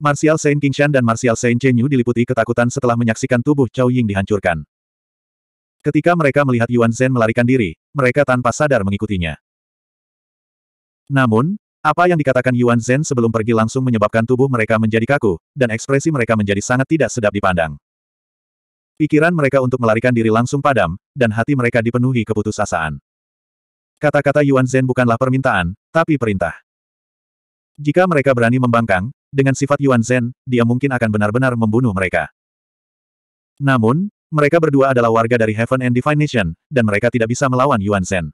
Martial Saint Kingshan dan Martial Saint Chenyu diliputi ketakutan setelah menyaksikan tubuh Chao Ying dihancurkan. Ketika mereka melihat Yuan Zhen melarikan diri, mereka tanpa sadar mengikutinya. Namun, apa yang dikatakan Yuan Zhen sebelum pergi langsung menyebabkan tubuh mereka menjadi kaku, dan ekspresi mereka menjadi sangat tidak sedap dipandang. Pikiran mereka untuk melarikan diri langsung padam, dan hati mereka dipenuhi keputusasaan. Kata-kata Yuan Zhen bukanlah permintaan, tapi perintah. Jika mereka berani membangkang, dengan sifat Yuan Zhen, dia mungkin akan benar-benar membunuh mereka. Namun, mereka berdua adalah warga dari Heaven and Divine Nation, dan mereka tidak bisa melawan Yuan Zhen.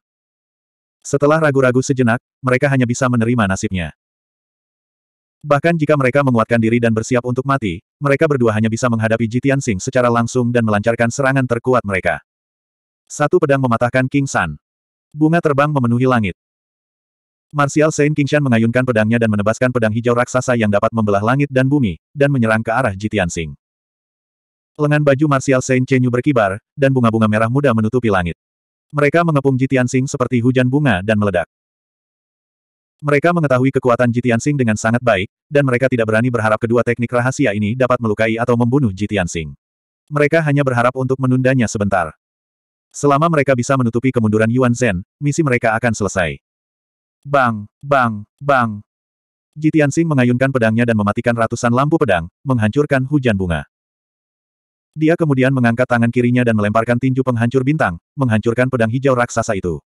Setelah ragu-ragu sejenak, mereka hanya bisa menerima nasibnya. Bahkan jika mereka menguatkan diri dan bersiap untuk mati, mereka berdua hanya bisa menghadapi Jitian Sing secara langsung dan melancarkan serangan terkuat mereka. Satu pedang mematahkan King San. Bunga terbang memenuhi langit. Martial Saint Kingshan mengayunkan pedangnya dan menebaskan pedang hijau raksasa yang dapat membelah langit dan bumi, dan menyerang ke arah Jitian Sing. Lengan baju Martial Saint Chenyu berkibar, dan bunga-bunga merah muda menutupi langit. Mereka mengepung Jitian Sing seperti hujan bunga dan meledak. Mereka mengetahui kekuatan Jitian Sing dengan sangat baik, dan mereka tidak berani berharap kedua teknik rahasia ini dapat melukai atau membunuh Jitian Sing. Mereka hanya berharap untuk menundanya sebentar. Selama mereka bisa menutupi kemunduran Yuan Zhen, misi mereka akan selesai. Bang, bang, bang. Jitian Sing mengayunkan pedangnya dan mematikan ratusan lampu pedang, menghancurkan hujan bunga. Dia kemudian mengangkat tangan kirinya dan melemparkan tinju penghancur bintang, menghancurkan pedang hijau raksasa itu.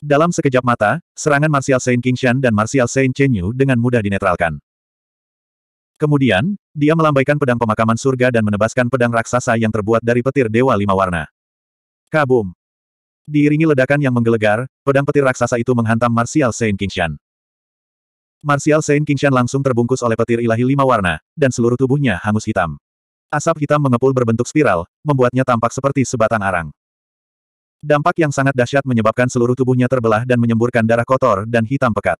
Dalam sekejap mata, serangan Martial Saint Kingshan dan Martial Saint Chen Yu dengan mudah dinetralkan. Kemudian, dia melambaikan pedang pemakaman surga dan menebaskan pedang raksasa yang terbuat dari petir dewa lima warna. Kabum! Diiringi ledakan yang menggelegar, pedang petir raksasa itu menghantam Martial Saint Kingshan. Martial Saint Kingshan langsung terbungkus oleh petir ilahi lima warna, dan seluruh tubuhnya hangus hitam. Asap hitam mengepul berbentuk spiral, membuatnya tampak seperti sebatang arang. Dampak yang sangat dahsyat menyebabkan seluruh tubuhnya terbelah dan menyemburkan darah kotor dan hitam pekat.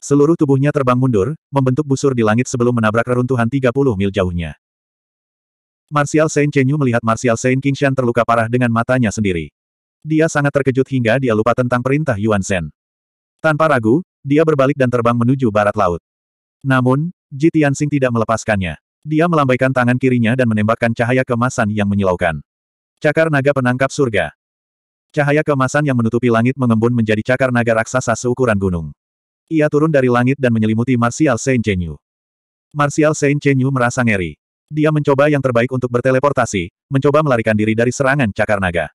Seluruh tubuhnya terbang mundur, membentuk busur di langit sebelum menabrak reruntuhan 30 mil jauhnya. Martial Saint Chenyu melihat Martial Saint Kingshan terluka parah dengan matanya sendiri. Dia sangat terkejut hingga dia lupa tentang perintah Yuan Zhen. Tanpa ragu, dia berbalik dan terbang menuju barat laut. Namun, Ji Tianxing tidak melepaskannya. Dia melambaikan tangan kirinya dan menembakkan cahaya kemasan yang menyilaukan. Cakar naga penangkap surga. Cahaya kemasan yang menutupi langit mengembun menjadi cakar naga raksasa seukuran gunung. Ia turun dari langit dan menyelimuti Martial Saint Chenyu. Martial Saint Chenyu merasa ngeri. Dia mencoba yang terbaik untuk berteleportasi, mencoba melarikan diri dari serangan cakar naga.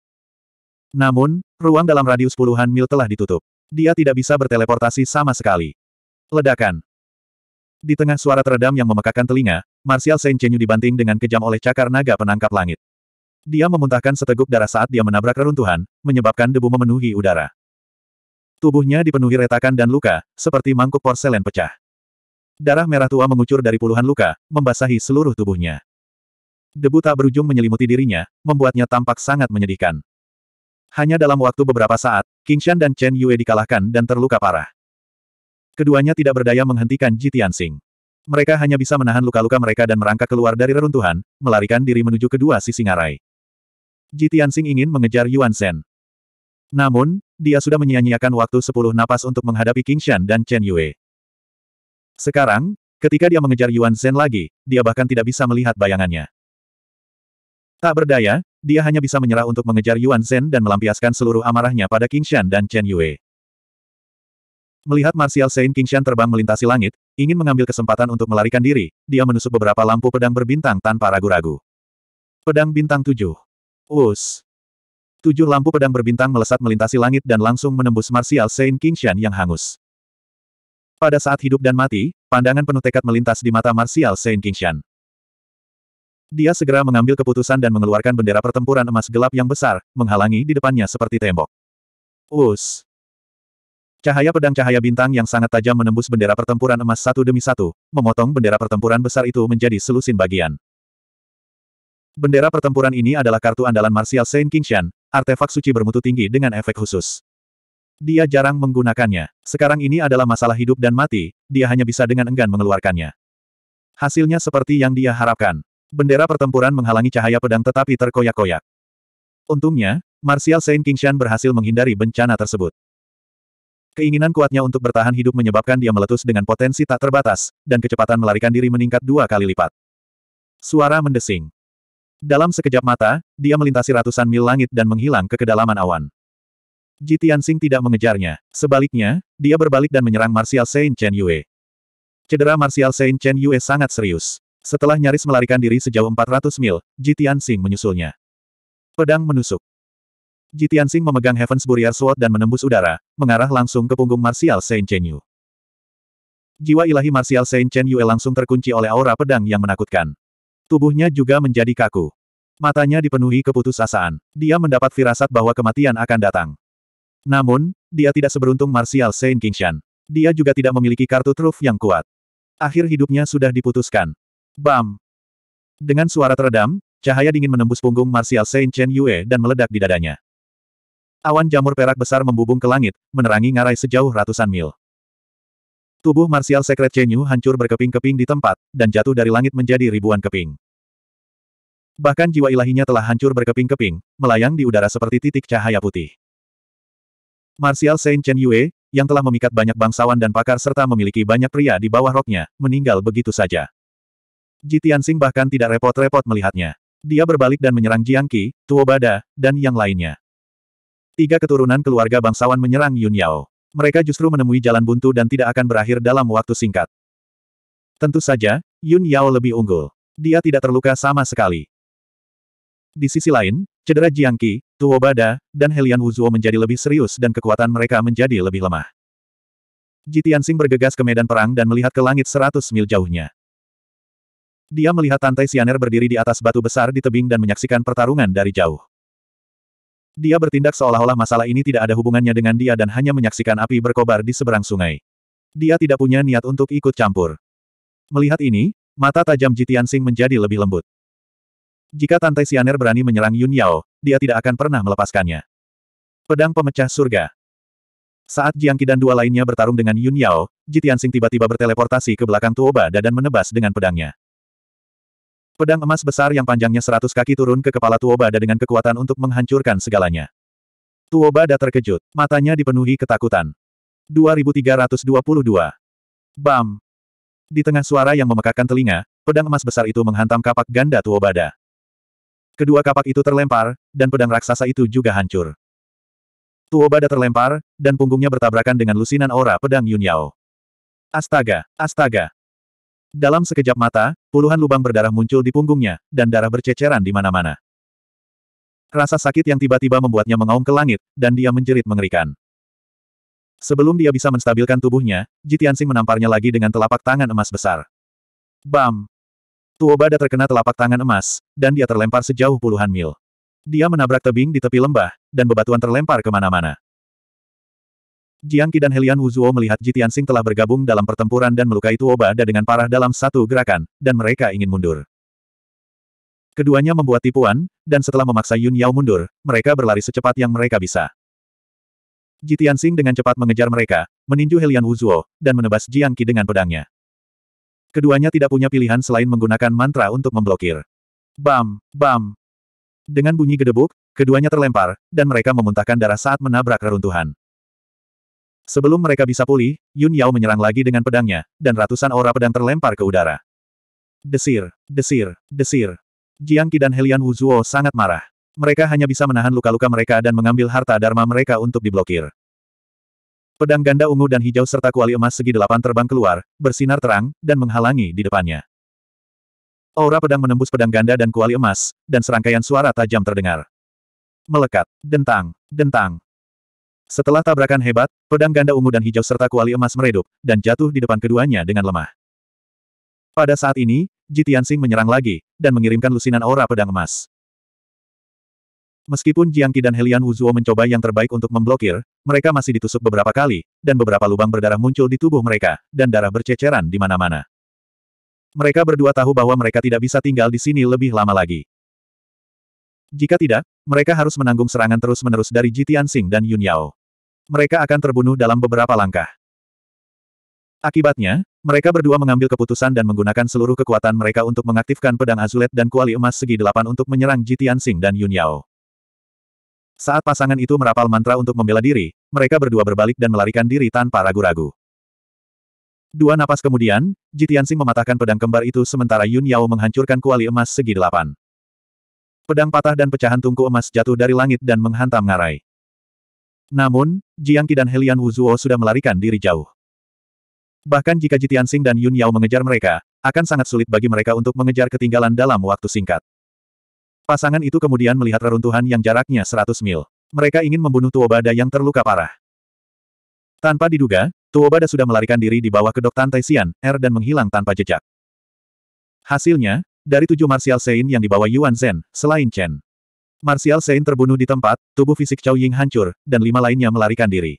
Namun, ruang dalam radius puluhan mil telah ditutup. Dia tidak bisa berteleportasi sama sekali. Ledakan. Di tengah suara teredam yang memekakan telinga, Marsial Saint Chenyu dibanting dengan kejam oleh cakar naga penangkap langit. Dia memuntahkan seteguk darah saat dia menabrak reruntuhan, menyebabkan debu memenuhi udara. Tubuhnya dipenuhi retakan dan luka, seperti mangkuk porselen pecah. Darah merah tua mengucur dari puluhan luka, membasahi seluruh tubuhnya. Debu tak berujung menyelimuti dirinya, membuatnya tampak sangat menyedihkan. Hanya dalam waktu beberapa saat, Qingshan dan Chen Yue dikalahkan dan terluka parah. Keduanya tidak berdaya menghentikan Ji Tianxing. Mereka hanya bisa menahan luka-luka mereka dan merangkak keluar dari reruntuhan, melarikan diri menuju kedua sisi ngarai. Ji Tianxing ingin mengejar Yuan Shen. Namun, dia sudah menyia-nyiakan waktu sepuluh napas untuk menghadapi Qingshan dan Chen Yue. Sekarang, ketika dia mengejar Yuan Shen lagi, dia bahkan tidak bisa melihat bayangannya. Tak berdaya, dia hanya bisa menyerah untuk mengejar Yuan Zhen dan melampiaskan seluruh amarahnya pada King Shan dan Chen Yue. Melihat Martial Saint King Shan terbang melintasi langit, ingin mengambil kesempatan untuk melarikan diri, dia menusuk beberapa lampu pedang berbintang tanpa ragu-ragu. Pedang bintang tujuh. Us. Tujuh lampu pedang berbintang melesat melintasi langit dan langsung menembus Martial Saint King Shan yang hangus. Pada saat hidup dan mati, pandangan penuh tekad melintas di mata Martial Saint King Shan. Dia segera mengambil keputusan dan mengeluarkan bendera pertempuran emas gelap yang besar, menghalangi di depannya seperti tembok. Us. Cahaya pedang cahaya bintang yang sangat tajam menembus bendera pertempuran emas satu demi satu, memotong bendera pertempuran besar itu menjadi selusin bagian. Bendera pertempuran ini adalah kartu andalan Martial Saint Kingshan, artefak suci bermutu tinggi dengan efek khusus. Dia jarang menggunakannya. Sekarang ini adalah masalah hidup dan mati, dia hanya bisa dengan enggan mengeluarkannya. Hasilnya seperti yang dia harapkan. Bendera pertempuran menghalangi cahaya pedang tetapi terkoyak-koyak. Untungnya, Martial Saint Kingshan berhasil menghindari bencana tersebut. Keinginan kuatnya untuk bertahan hidup menyebabkan dia meletus dengan potensi tak terbatas, dan kecepatan melarikan diri meningkat dua kali lipat. Suara mendesing. Dalam sekejap mata, dia melintasi ratusan mil langit dan menghilang ke kedalaman awan. Jitian Sing tidak mengejarnya. Sebaliknya, dia berbalik dan menyerang Martial Saint Chen Yue. Cedera Martial Saint Chen Yue sangat serius. Setelah nyaris melarikan diri sejauh 400 mil, Jitian Sing menyusulnya. Pedang menusuk. Jitian Sing memegang Heaven's Burial Sword dan menembus udara, mengarah langsung ke punggung Martial Saint Chen Yu. Jiwa ilahi Martial Saint Chen Yue langsung terkunci oleh aura pedang yang menakutkan. Tubuhnya juga menjadi kaku. Matanya dipenuhi keputusasaan. Dia mendapat firasat bahwa kematian akan datang. Namun, dia tidak seberuntung Martial Saint Kingshan. Dia juga tidak memiliki kartu truf yang kuat. Akhir hidupnya sudah diputuskan. Bam! Dengan suara teredam, cahaya dingin menembus punggung Martial Saint Chen Yue dan meledak di dadanya. Awan jamur perak besar membubung ke langit, menerangi ngarai sejauh ratusan mil. Tubuh Martial Secret Chen Yu hancur berkeping-keping di tempat, dan jatuh dari langit menjadi ribuan keping. Bahkan jiwa ilahinya telah hancur berkeping-keping, melayang di udara seperti titik cahaya putih. Martial Saint Chen Yue, yang telah memikat banyak bangsawan dan pakar serta memiliki banyak pria di bawah roknya, meninggal begitu saja. Ji Tianxing bahkan tidak repot-repot melihatnya. Dia berbalik dan menyerang Jiang Qi, Tuo Bada, dan yang lainnya. Tiga keturunan keluarga bangsawan menyerang Yun Yao. Mereka justru menemui jalan buntu dan tidak akan berakhir dalam waktu singkat. Tentu saja, Yun Yao lebih unggul. Dia tidak terluka sama sekali. Di sisi lain, cedera Jiang Qi, Tuo Bada, dan Helian Wuzuo menjadi lebih serius dan kekuatan mereka menjadi lebih lemah. Jitiansing bergegas ke medan perang dan melihat ke langit seratus mil jauhnya. Dia melihat Tantai Sianer berdiri di atas batu besar di tebing dan menyaksikan pertarungan dari jauh. Dia bertindak seolah-olah masalah ini tidak ada hubungannya dengan dia dan hanya menyaksikan api berkobar di seberang sungai. Dia tidak punya niat untuk ikut campur. Melihat ini, mata tajam Jitian Sing menjadi lebih lembut. Jika Tantai Sianer berani menyerang Yun Yao, dia tidak akan pernah melepaskannya. Pedang Pemecah Surga Saat Jiang Qi dan dua lainnya bertarung dengan Yun Yao, Jitian Sing tiba-tiba berteleportasi ke belakang Tuoba dan menebas dengan pedangnya. Pedang emas besar yang panjangnya seratus kaki turun ke kepala Tuobada dengan kekuatan untuk menghancurkan segalanya. Tuobada terkejut, matanya dipenuhi ketakutan. 2322. Bam! Di tengah suara yang memekakkan telinga, pedang emas besar itu menghantam kapak ganda Tuobada. Kedua kapak itu terlempar, dan pedang raksasa itu juga hancur. Tuobada terlempar, dan punggungnya bertabrakan dengan lusinan aura pedang Yunyao. Astaga, astaga, dalam sekejap mata, puluhan lubang berdarah muncul di punggungnya, dan darah berceceran di mana-mana. Rasa sakit yang tiba-tiba membuatnya mengaum ke langit, dan dia menjerit mengerikan. Sebelum dia bisa menstabilkan tubuhnya, Jitiansing menamparnya lagi dengan telapak tangan emas besar. Bam! Tuobada terkena telapak tangan emas, dan dia terlempar sejauh puluhan mil. Dia menabrak tebing di tepi lembah, dan bebatuan terlempar kemana-mana. Jiang Qi dan Helian Wuzuo melihat Jitian Sing telah bergabung dalam pertempuran dan melukai Tuo Da dengan parah dalam satu gerakan, dan mereka ingin mundur. Keduanya membuat tipuan, dan setelah memaksa Yun Yao mundur, mereka berlari secepat yang mereka bisa. Jitian Sing dengan cepat mengejar mereka, meninju Helian Wuzuo, dan menebas Jiang Qi dengan pedangnya. Keduanya tidak punya pilihan selain menggunakan mantra untuk memblokir. Bam! Bam! Dengan bunyi gedebuk, keduanya terlempar, dan mereka memuntahkan darah saat menabrak reruntuhan. Sebelum mereka bisa pulih, Yun Yao menyerang lagi dengan pedangnya, dan ratusan aura pedang terlempar ke udara. Desir, desir, desir. Jiang Qi dan Helian Wuzuo sangat marah. Mereka hanya bisa menahan luka-luka mereka dan mengambil harta dharma mereka untuk diblokir. Pedang ganda ungu dan hijau serta kuali emas segi delapan terbang keluar, bersinar terang, dan menghalangi di depannya. Aura pedang menembus pedang ganda dan kuali emas, dan serangkaian suara tajam terdengar. Melekat, dentang, dentang, setelah tabrakan hebat, pedang ganda ungu dan hijau serta kuali emas meredup, dan jatuh di depan keduanya dengan lemah. Pada saat ini, Jitian Sing menyerang lagi, dan mengirimkan lusinan aura pedang emas. Meskipun Jiang Qi dan Helian Wuzuo mencoba yang terbaik untuk memblokir, mereka masih ditusuk beberapa kali, dan beberapa lubang berdarah muncul di tubuh mereka, dan darah berceceran di mana-mana. Mereka berdua tahu bahwa mereka tidak bisa tinggal di sini lebih lama lagi. Jika tidak, mereka harus menanggung serangan terus-menerus dari Jitian Sing dan Yun Yao mereka akan terbunuh dalam beberapa langkah. Akibatnya, mereka berdua mengambil keputusan dan menggunakan seluruh kekuatan mereka untuk mengaktifkan pedang azulet dan kuali emas segi delapan untuk menyerang Jitian Sing dan Yun Yao. Saat pasangan itu merapal mantra untuk membela diri, mereka berdua berbalik dan melarikan diri tanpa ragu-ragu. Dua napas kemudian, Jitian Sing mematahkan pedang kembar itu sementara Yun Yao menghancurkan kuali emas segi delapan. Pedang patah dan pecahan tungku emas jatuh dari langit dan menghantam ngarai. Namun, Jiang Qi dan Helian Wuzuo sudah melarikan diri jauh. Bahkan jika Jitian Sing dan Yun Yao mengejar mereka, akan sangat sulit bagi mereka untuk mengejar ketinggalan dalam waktu singkat. Pasangan itu kemudian melihat reruntuhan yang jaraknya 100 mil. Mereka ingin membunuh Tuobada yang terluka parah. Tanpa diduga, Tuobada sudah melarikan diri di bawah kedok Tantai Xian, Er dan menghilang tanpa jejak. Hasilnya, dari tujuh Martial Sein yang dibawa Yuan Zhen, selain Chen, Martial Sein terbunuh di tempat, tubuh fisik Chow Ying hancur, dan lima lainnya melarikan diri.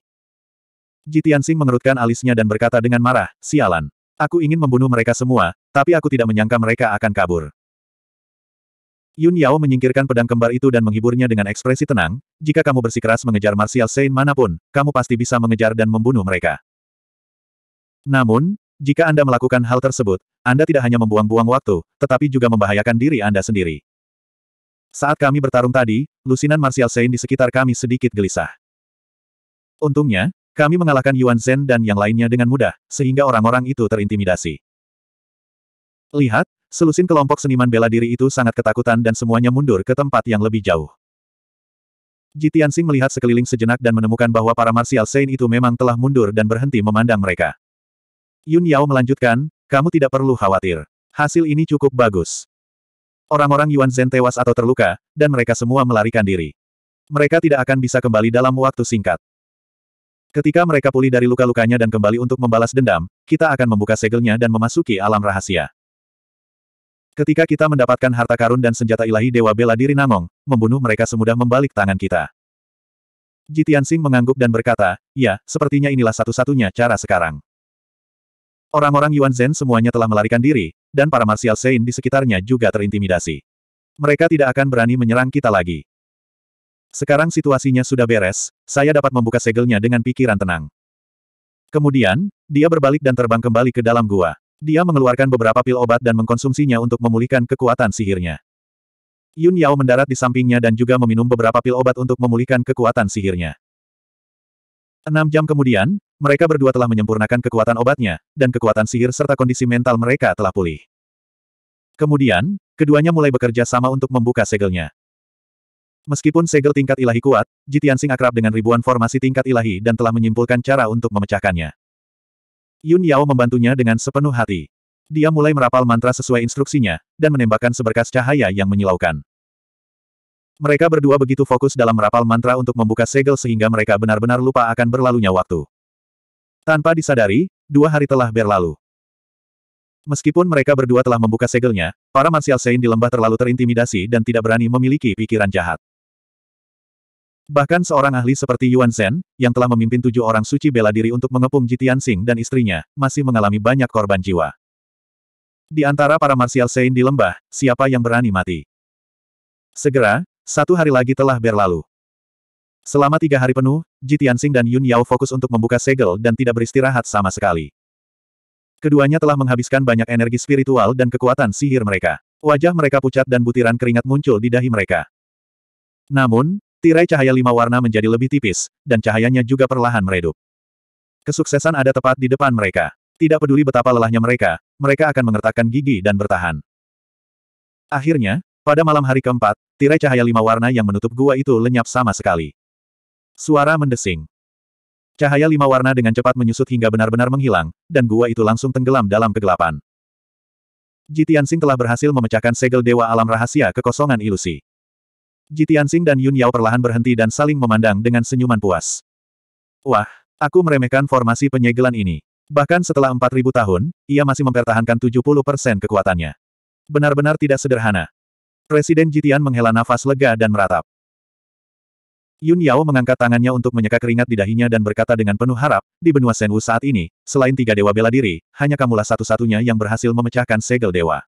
Jitiansing mengerutkan alisnya dan berkata dengan marah, sialan. Aku ingin membunuh mereka semua, tapi aku tidak menyangka mereka akan kabur. Yun Yao menyingkirkan pedang kembar itu dan menghiburnya dengan ekspresi tenang, jika kamu bersikeras mengejar Martial Sein manapun, kamu pasti bisa mengejar dan membunuh mereka. Namun, jika Anda melakukan hal tersebut, Anda tidak hanya membuang-buang waktu, tetapi juga membahayakan diri Anda sendiri. Saat kami bertarung tadi, lusinan Martial Sein di sekitar kami sedikit gelisah. Untungnya, kami mengalahkan Yuan Zhen dan yang lainnya dengan mudah, sehingga orang-orang itu terintimidasi. Lihat, selusin kelompok seniman bela diri itu sangat ketakutan dan semuanya mundur ke tempat yang lebih jauh. Tianxing melihat sekeliling sejenak dan menemukan bahwa para Martial Sein itu memang telah mundur dan berhenti memandang mereka. Yun Yao melanjutkan, kamu tidak perlu khawatir. Hasil ini cukup bagus. Orang-orang Yuan Zhen tewas atau terluka, dan mereka semua melarikan diri. Mereka tidak akan bisa kembali dalam waktu singkat. Ketika mereka pulih dari luka-lukanya dan kembali untuk membalas dendam, kita akan membuka segelnya dan memasuki alam rahasia. Ketika kita mendapatkan harta karun dan senjata ilahi Dewa Bela Diri Namong, membunuh mereka semudah membalik tangan kita. Jitian Sing mengangguk dan berkata, ya, sepertinya inilah satu-satunya cara sekarang. Orang-orang Yuan Zhen semuanya telah melarikan diri, dan para Martial Saint di sekitarnya juga terintimidasi. Mereka tidak akan berani menyerang kita lagi. Sekarang situasinya sudah beres, saya dapat membuka segelnya dengan pikiran tenang. Kemudian, dia berbalik dan terbang kembali ke dalam gua. Dia mengeluarkan beberapa pil obat dan mengkonsumsinya untuk memulihkan kekuatan sihirnya. Yun Yao mendarat di sampingnya dan juga meminum beberapa pil obat untuk memulihkan kekuatan sihirnya. Enam jam kemudian, mereka berdua telah menyempurnakan kekuatan obatnya, dan kekuatan sihir serta kondisi mental mereka telah pulih. Kemudian, keduanya mulai bekerja sama untuk membuka segelnya. Meskipun segel tingkat ilahi kuat, Jitiansing akrab dengan ribuan formasi tingkat ilahi dan telah menyimpulkan cara untuk memecahkannya. Yun Yao membantunya dengan sepenuh hati. Dia mulai merapal mantra sesuai instruksinya, dan menembakkan seberkas cahaya yang menyilaukan. Mereka berdua begitu fokus dalam merapal mantra untuk membuka segel sehingga mereka benar-benar lupa akan berlalunya waktu. Tanpa disadari, dua hari telah berlalu. Meskipun mereka berdua telah membuka segelnya, para Martial Sein di lembah terlalu terintimidasi dan tidak berani memiliki pikiran jahat. Bahkan seorang ahli seperti Yuan Zhen, yang telah memimpin tujuh orang suci bela diri untuk mengepung Jitian Sing dan istrinya, masih mengalami banyak korban jiwa. Di antara para Martial Sein di lembah, siapa yang berani mati? Segera, satu hari lagi telah berlalu. Selama tiga hari penuh, Ji Tianxing dan Yun Yao fokus untuk membuka segel dan tidak beristirahat sama sekali. Keduanya telah menghabiskan banyak energi spiritual dan kekuatan sihir mereka. Wajah mereka pucat dan butiran keringat muncul di dahi mereka. Namun, tirai cahaya lima warna menjadi lebih tipis, dan cahayanya juga perlahan meredup. Kesuksesan ada tepat di depan mereka. Tidak peduli betapa lelahnya mereka, mereka akan mengertakkan gigi dan bertahan. Akhirnya, pada malam hari keempat, tirai cahaya lima warna yang menutup gua itu lenyap sama sekali. Suara mendesing. Cahaya lima warna dengan cepat menyusut hingga benar-benar menghilang, dan gua itu langsung tenggelam dalam kegelapan. Jitian Sing telah berhasil memecahkan segel dewa alam rahasia kekosongan ilusi. Jitian Sing dan Yun Yao perlahan berhenti dan saling memandang dengan senyuman puas. Wah, aku meremehkan formasi penyegelan ini. Bahkan setelah 4.000 tahun, ia masih mempertahankan 70% kekuatannya. Benar-benar tidak sederhana. Presiden Jitian menghela nafas lega dan meratap. Yun Yao mengangkat tangannya untuk menyeka keringat di dahinya dan berkata dengan penuh harap, di benua Senwu saat ini, selain tiga dewa bela diri, hanya kamulah satu-satunya yang berhasil memecahkan segel dewa.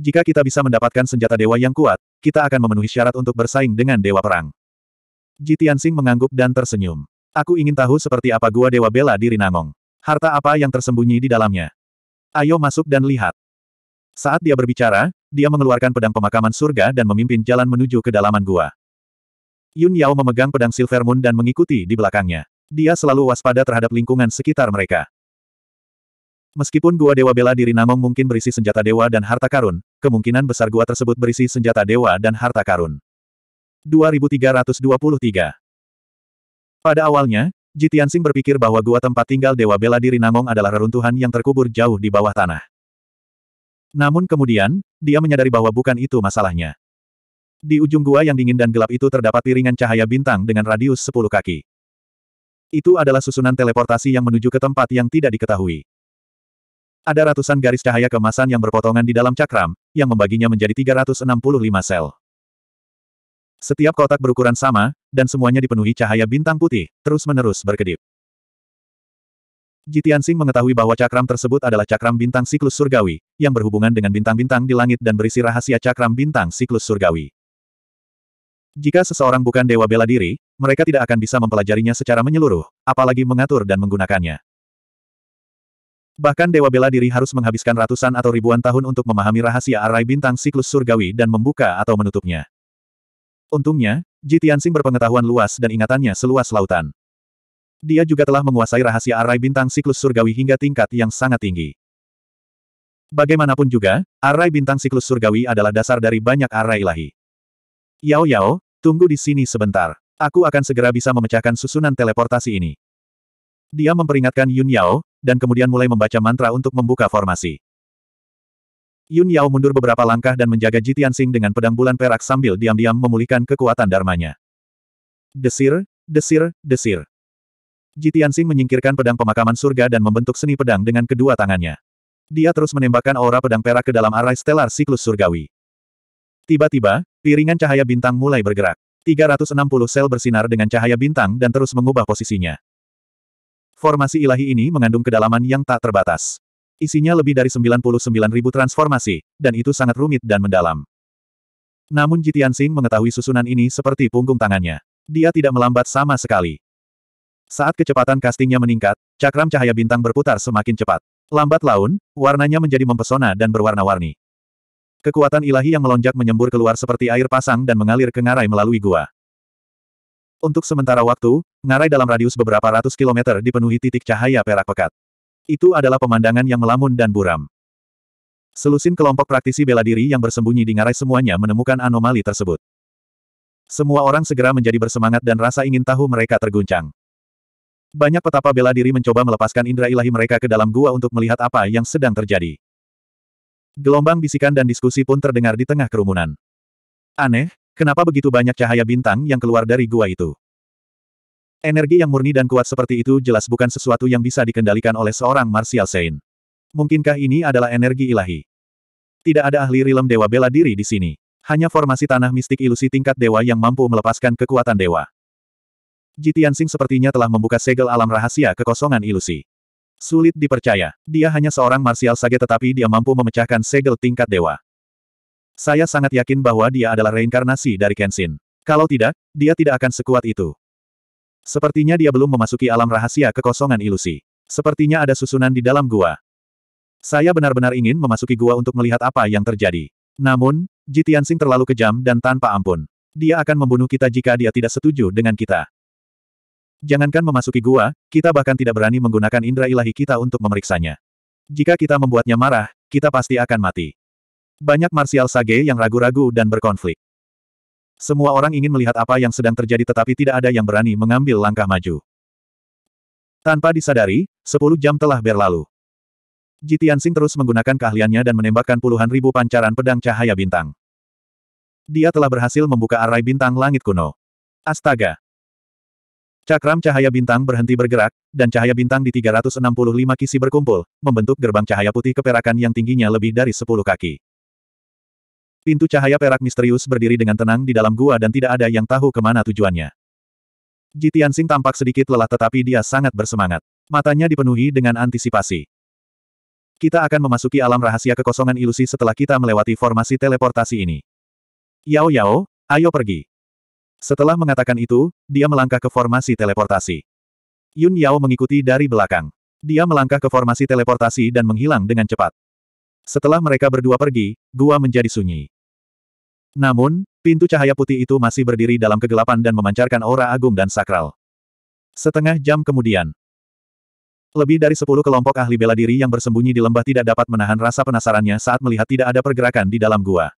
Jika kita bisa mendapatkan senjata dewa yang kuat, kita akan memenuhi syarat untuk bersaing dengan dewa perang. Ji Tianxing mengangguk dan tersenyum. Aku ingin tahu seperti apa gua dewa bela diri Nangong. Harta apa yang tersembunyi di dalamnya? Ayo masuk dan lihat. Saat dia berbicara, dia mengeluarkan pedang pemakaman surga dan memimpin jalan menuju kedalaman gua. Yun Yao memegang pedang Silver Moon dan mengikuti di belakangnya. Dia selalu waspada terhadap lingkungan sekitar mereka. Meskipun gua dewa bela diri Namong mungkin berisi senjata dewa dan harta karun, kemungkinan besar gua tersebut berisi senjata dewa dan harta karun. 2323 Pada awalnya, Jitiansing berpikir bahwa gua tempat tinggal dewa bela diri Namong adalah reruntuhan yang terkubur jauh di bawah tanah. Namun kemudian, dia menyadari bahwa bukan itu masalahnya. Di ujung gua yang dingin dan gelap itu terdapat piringan cahaya bintang dengan radius 10 kaki. Itu adalah susunan teleportasi yang menuju ke tempat yang tidak diketahui. Ada ratusan garis cahaya kemasan yang berpotongan di dalam cakram, yang membaginya menjadi 365 sel. Setiap kotak berukuran sama, dan semuanya dipenuhi cahaya bintang putih, terus-menerus berkedip. Jitian Singh mengetahui bahwa cakram tersebut adalah cakram bintang siklus surgawi, yang berhubungan dengan bintang-bintang di langit dan berisi rahasia cakram bintang siklus surgawi. Jika seseorang bukan dewa bela diri, mereka tidak akan bisa mempelajarinya secara menyeluruh, apalagi mengatur dan menggunakannya. Bahkan dewa bela diri harus menghabiskan ratusan atau ribuan tahun untuk memahami rahasia arai bintang siklus surgawi dan membuka atau menutupnya. Untungnya, Ji Tianxing berpengetahuan luas dan ingatannya seluas lautan. Dia juga telah menguasai rahasia arai bintang siklus surgawi hingga tingkat yang sangat tinggi. Bagaimanapun juga, arai bintang siklus surgawi adalah dasar dari banyak arai ilahi. Yao Yao, Tunggu di sini sebentar. Aku akan segera bisa memecahkan susunan teleportasi ini. Dia memperingatkan Yun Yao, dan kemudian mulai membaca mantra untuk membuka formasi. Yun Yao mundur beberapa langkah dan menjaga Jitian Sing dengan pedang bulan perak sambil diam-diam memulihkan kekuatan darmanya. Desir, desir, desir. Jitian Sing menyingkirkan pedang pemakaman surga dan membentuk seni pedang dengan kedua tangannya. Dia terus menembakkan aura pedang perak ke dalam arai stelar siklus surgawi. Tiba-tiba, Piringan cahaya bintang mulai bergerak. 360 sel bersinar dengan cahaya bintang dan terus mengubah posisinya. Formasi ilahi ini mengandung kedalaman yang tak terbatas. Isinya lebih dari 99.000 transformasi, dan itu sangat rumit dan mendalam. Namun Jitian Sing mengetahui susunan ini seperti punggung tangannya. Dia tidak melambat sama sekali. Saat kecepatan castingnya meningkat, cakram cahaya bintang berputar semakin cepat. Lambat laun, warnanya menjadi mempesona dan berwarna-warni. Kekuatan ilahi yang melonjak menyembur keluar seperti air pasang dan mengalir ke ngarai melalui gua. Untuk sementara waktu, ngarai dalam radius beberapa ratus kilometer dipenuhi titik cahaya perak pekat. Itu adalah pemandangan yang melamun dan buram. Selusin kelompok praktisi bela diri yang bersembunyi di ngarai semuanya menemukan anomali tersebut. Semua orang segera menjadi bersemangat dan rasa ingin tahu mereka terguncang. Banyak petapa bela diri mencoba melepaskan indera ilahi mereka ke dalam gua untuk melihat apa yang sedang terjadi. Gelombang bisikan dan diskusi pun terdengar di tengah kerumunan. Aneh, kenapa begitu banyak cahaya bintang yang keluar dari gua itu? Energi yang murni dan kuat seperti itu jelas bukan sesuatu yang bisa dikendalikan oleh seorang Martial Saint. Mungkinkah ini adalah energi ilahi? Tidak ada ahli rilem dewa bela diri di sini. Hanya formasi tanah mistik ilusi tingkat dewa yang mampu melepaskan kekuatan dewa. Jitian Jitiansing sepertinya telah membuka segel alam rahasia kekosongan ilusi. Sulit dipercaya. Dia hanya seorang martial sage tetapi dia mampu memecahkan segel tingkat dewa. Saya sangat yakin bahwa dia adalah reinkarnasi dari Kenshin. Kalau tidak, dia tidak akan sekuat itu. Sepertinya dia belum memasuki alam rahasia kekosongan ilusi. Sepertinya ada susunan di dalam gua. Saya benar-benar ingin memasuki gua untuk melihat apa yang terjadi. Namun, Jitiansing terlalu kejam dan tanpa ampun. Dia akan membunuh kita jika dia tidak setuju dengan kita. Jangankan memasuki gua, kita bahkan tidak berani menggunakan indera ilahi kita untuk memeriksanya. Jika kita membuatnya marah, kita pasti akan mati. Banyak Martial Sage yang ragu-ragu dan berkonflik. Semua orang ingin melihat apa yang sedang terjadi tetapi tidak ada yang berani mengambil langkah maju. Tanpa disadari, 10 jam telah berlalu. Jitian terus menggunakan keahliannya dan menembakkan puluhan ribu pancaran pedang cahaya bintang. Dia telah berhasil membuka arai bintang langit kuno. Astaga! Cakram cahaya bintang berhenti bergerak, dan cahaya bintang di 365 kisi berkumpul, membentuk gerbang cahaya putih keperakan yang tingginya lebih dari 10 kaki. Pintu cahaya perak misterius berdiri dengan tenang di dalam gua dan tidak ada yang tahu kemana tujuannya. Jitian Sing tampak sedikit lelah tetapi dia sangat bersemangat. Matanya dipenuhi dengan antisipasi. Kita akan memasuki alam rahasia kekosongan ilusi setelah kita melewati formasi teleportasi ini. Yao Yao, ayo pergi. Setelah mengatakan itu, dia melangkah ke formasi teleportasi. Yun Yao mengikuti dari belakang. Dia melangkah ke formasi teleportasi dan menghilang dengan cepat. Setelah mereka berdua pergi, gua menjadi sunyi. Namun, pintu cahaya putih itu masih berdiri dalam kegelapan dan memancarkan aura agung dan sakral. Setengah jam kemudian, lebih dari sepuluh kelompok ahli bela diri yang bersembunyi di lembah tidak dapat menahan rasa penasarannya saat melihat tidak ada pergerakan di dalam gua.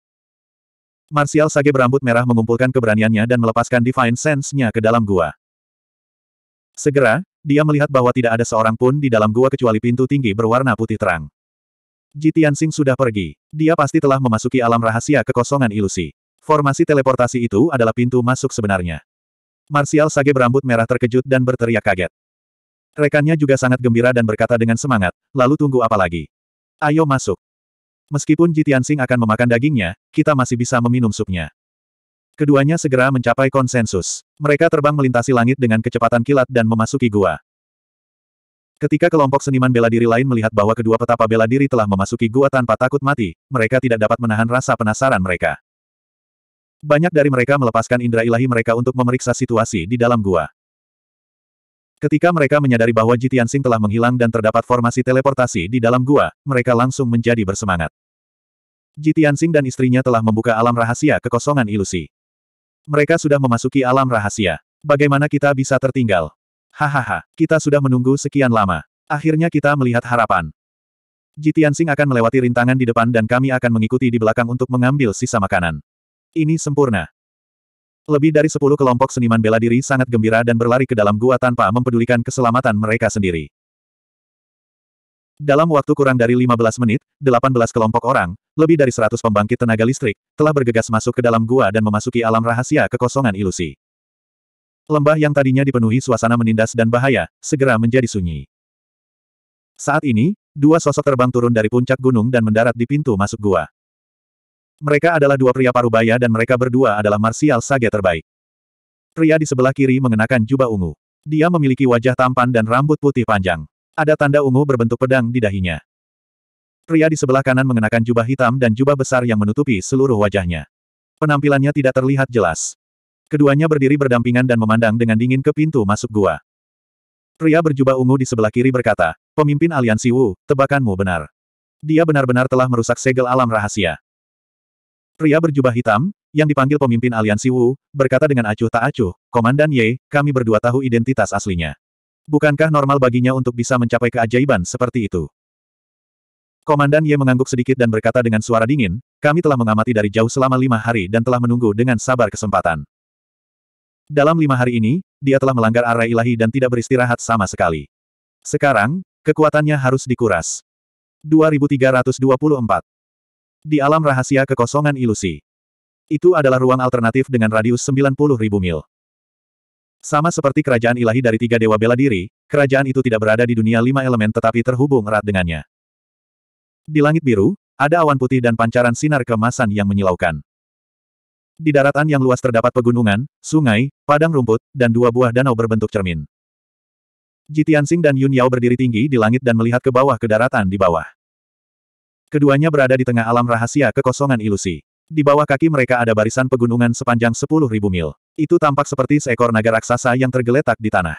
Martial Sage berambut merah mengumpulkan keberaniannya dan melepaskan Divine Sense-nya ke dalam gua. Segera, dia melihat bahwa tidak ada seorang pun di dalam gua kecuali pintu tinggi berwarna putih terang. Jitian Sing sudah pergi. Dia pasti telah memasuki alam rahasia kekosongan ilusi. Formasi teleportasi itu adalah pintu masuk sebenarnya. Martial Sage berambut merah terkejut dan berteriak kaget. Rekannya juga sangat gembira dan berkata dengan semangat, lalu tunggu apa lagi? Ayo masuk. Meskipun Jitian Sing akan memakan dagingnya, kita masih bisa meminum supnya. Keduanya segera mencapai konsensus. Mereka terbang melintasi langit dengan kecepatan kilat dan memasuki gua. Ketika kelompok seniman bela diri lain melihat bahwa kedua petapa bela diri telah memasuki gua tanpa takut mati, mereka tidak dapat menahan rasa penasaran mereka. Banyak dari mereka melepaskan indera ilahi mereka untuk memeriksa situasi di dalam gua. Ketika mereka menyadari bahwa Jitiansing telah menghilang dan terdapat formasi teleportasi di dalam gua, mereka langsung menjadi bersemangat. Jitiansing dan istrinya telah membuka alam rahasia kekosongan ilusi. Mereka sudah memasuki alam rahasia. Bagaimana kita bisa tertinggal? Hahaha, kita sudah menunggu sekian lama. Akhirnya kita melihat harapan. Jitiansing akan melewati rintangan di depan dan kami akan mengikuti di belakang untuk mengambil sisa makanan. Ini sempurna. Lebih dari sepuluh kelompok seniman bela diri sangat gembira dan berlari ke dalam gua tanpa mempedulikan keselamatan mereka sendiri. Dalam waktu kurang dari 15 menit, 18 kelompok orang, lebih dari 100 pembangkit tenaga listrik, telah bergegas masuk ke dalam gua dan memasuki alam rahasia kekosongan ilusi. Lembah yang tadinya dipenuhi suasana menindas dan bahaya, segera menjadi sunyi. Saat ini, dua sosok terbang turun dari puncak gunung dan mendarat di pintu masuk gua. Mereka adalah dua pria parubaya dan mereka berdua adalah marsial sage terbaik. Pria di sebelah kiri mengenakan jubah ungu. Dia memiliki wajah tampan dan rambut putih panjang. Ada tanda ungu berbentuk pedang di dahinya. Pria di sebelah kanan mengenakan jubah hitam dan jubah besar yang menutupi seluruh wajahnya. Penampilannya tidak terlihat jelas. Keduanya berdiri berdampingan dan memandang dengan dingin ke pintu masuk gua. Pria berjubah ungu di sebelah kiri berkata, Pemimpin Aliansi Wu, tebakanmu benar. Dia benar-benar telah merusak segel alam rahasia. Pria berjubah hitam, yang dipanggil pemimpin aliansi Wu, berkata dengan acuh tak acuh, Komandan Ye, kami berdua tahu identitas aslinya. Bukankah normal baginya untuk bisa mencapai keajaiban seperti itu? Komandan Ye mengangguk sedikit dan berkata dengan suara dingin, kami telah mengamati dari jauh selama lima hari dan telah menunggu dengan sabar kesempatan. Dalam lima hari ini, dia telah melanggar arah ilahi dan tidak beristirahat sama sekali. Sekarang, kekuatannya harus dikuras. 2324 di alam rahasia kekosongan ilusi. Itu adalah ruang alternatif dengan radius 90.000 mil. Sama seperti kerajaan ilahi dari tiga dewa bela diri, kerajaan itu tidak berada di dunia lima elemen tetapi terhubung erat dengannya. Di langit biru, ada awan putih dan pancaran sinar kemasan yang menyilaukan. Di daratan yang luas terdapat pegunungan, sungai, padang rumput, dan dua buah danau berbentuk cermin. Jitian Sing dan Yun Yao berdiri tinggi di langit dan melihat ke bawah ke daratan di bawah. Keduanya berada di tengah alam rahasia kekosongan ilusi. Di bawah kaki mereka ada barisan pegunungan sepanjang 10.000 mil. Itu tampak seperti seekor naga raksasa yang tergeletak di tanah.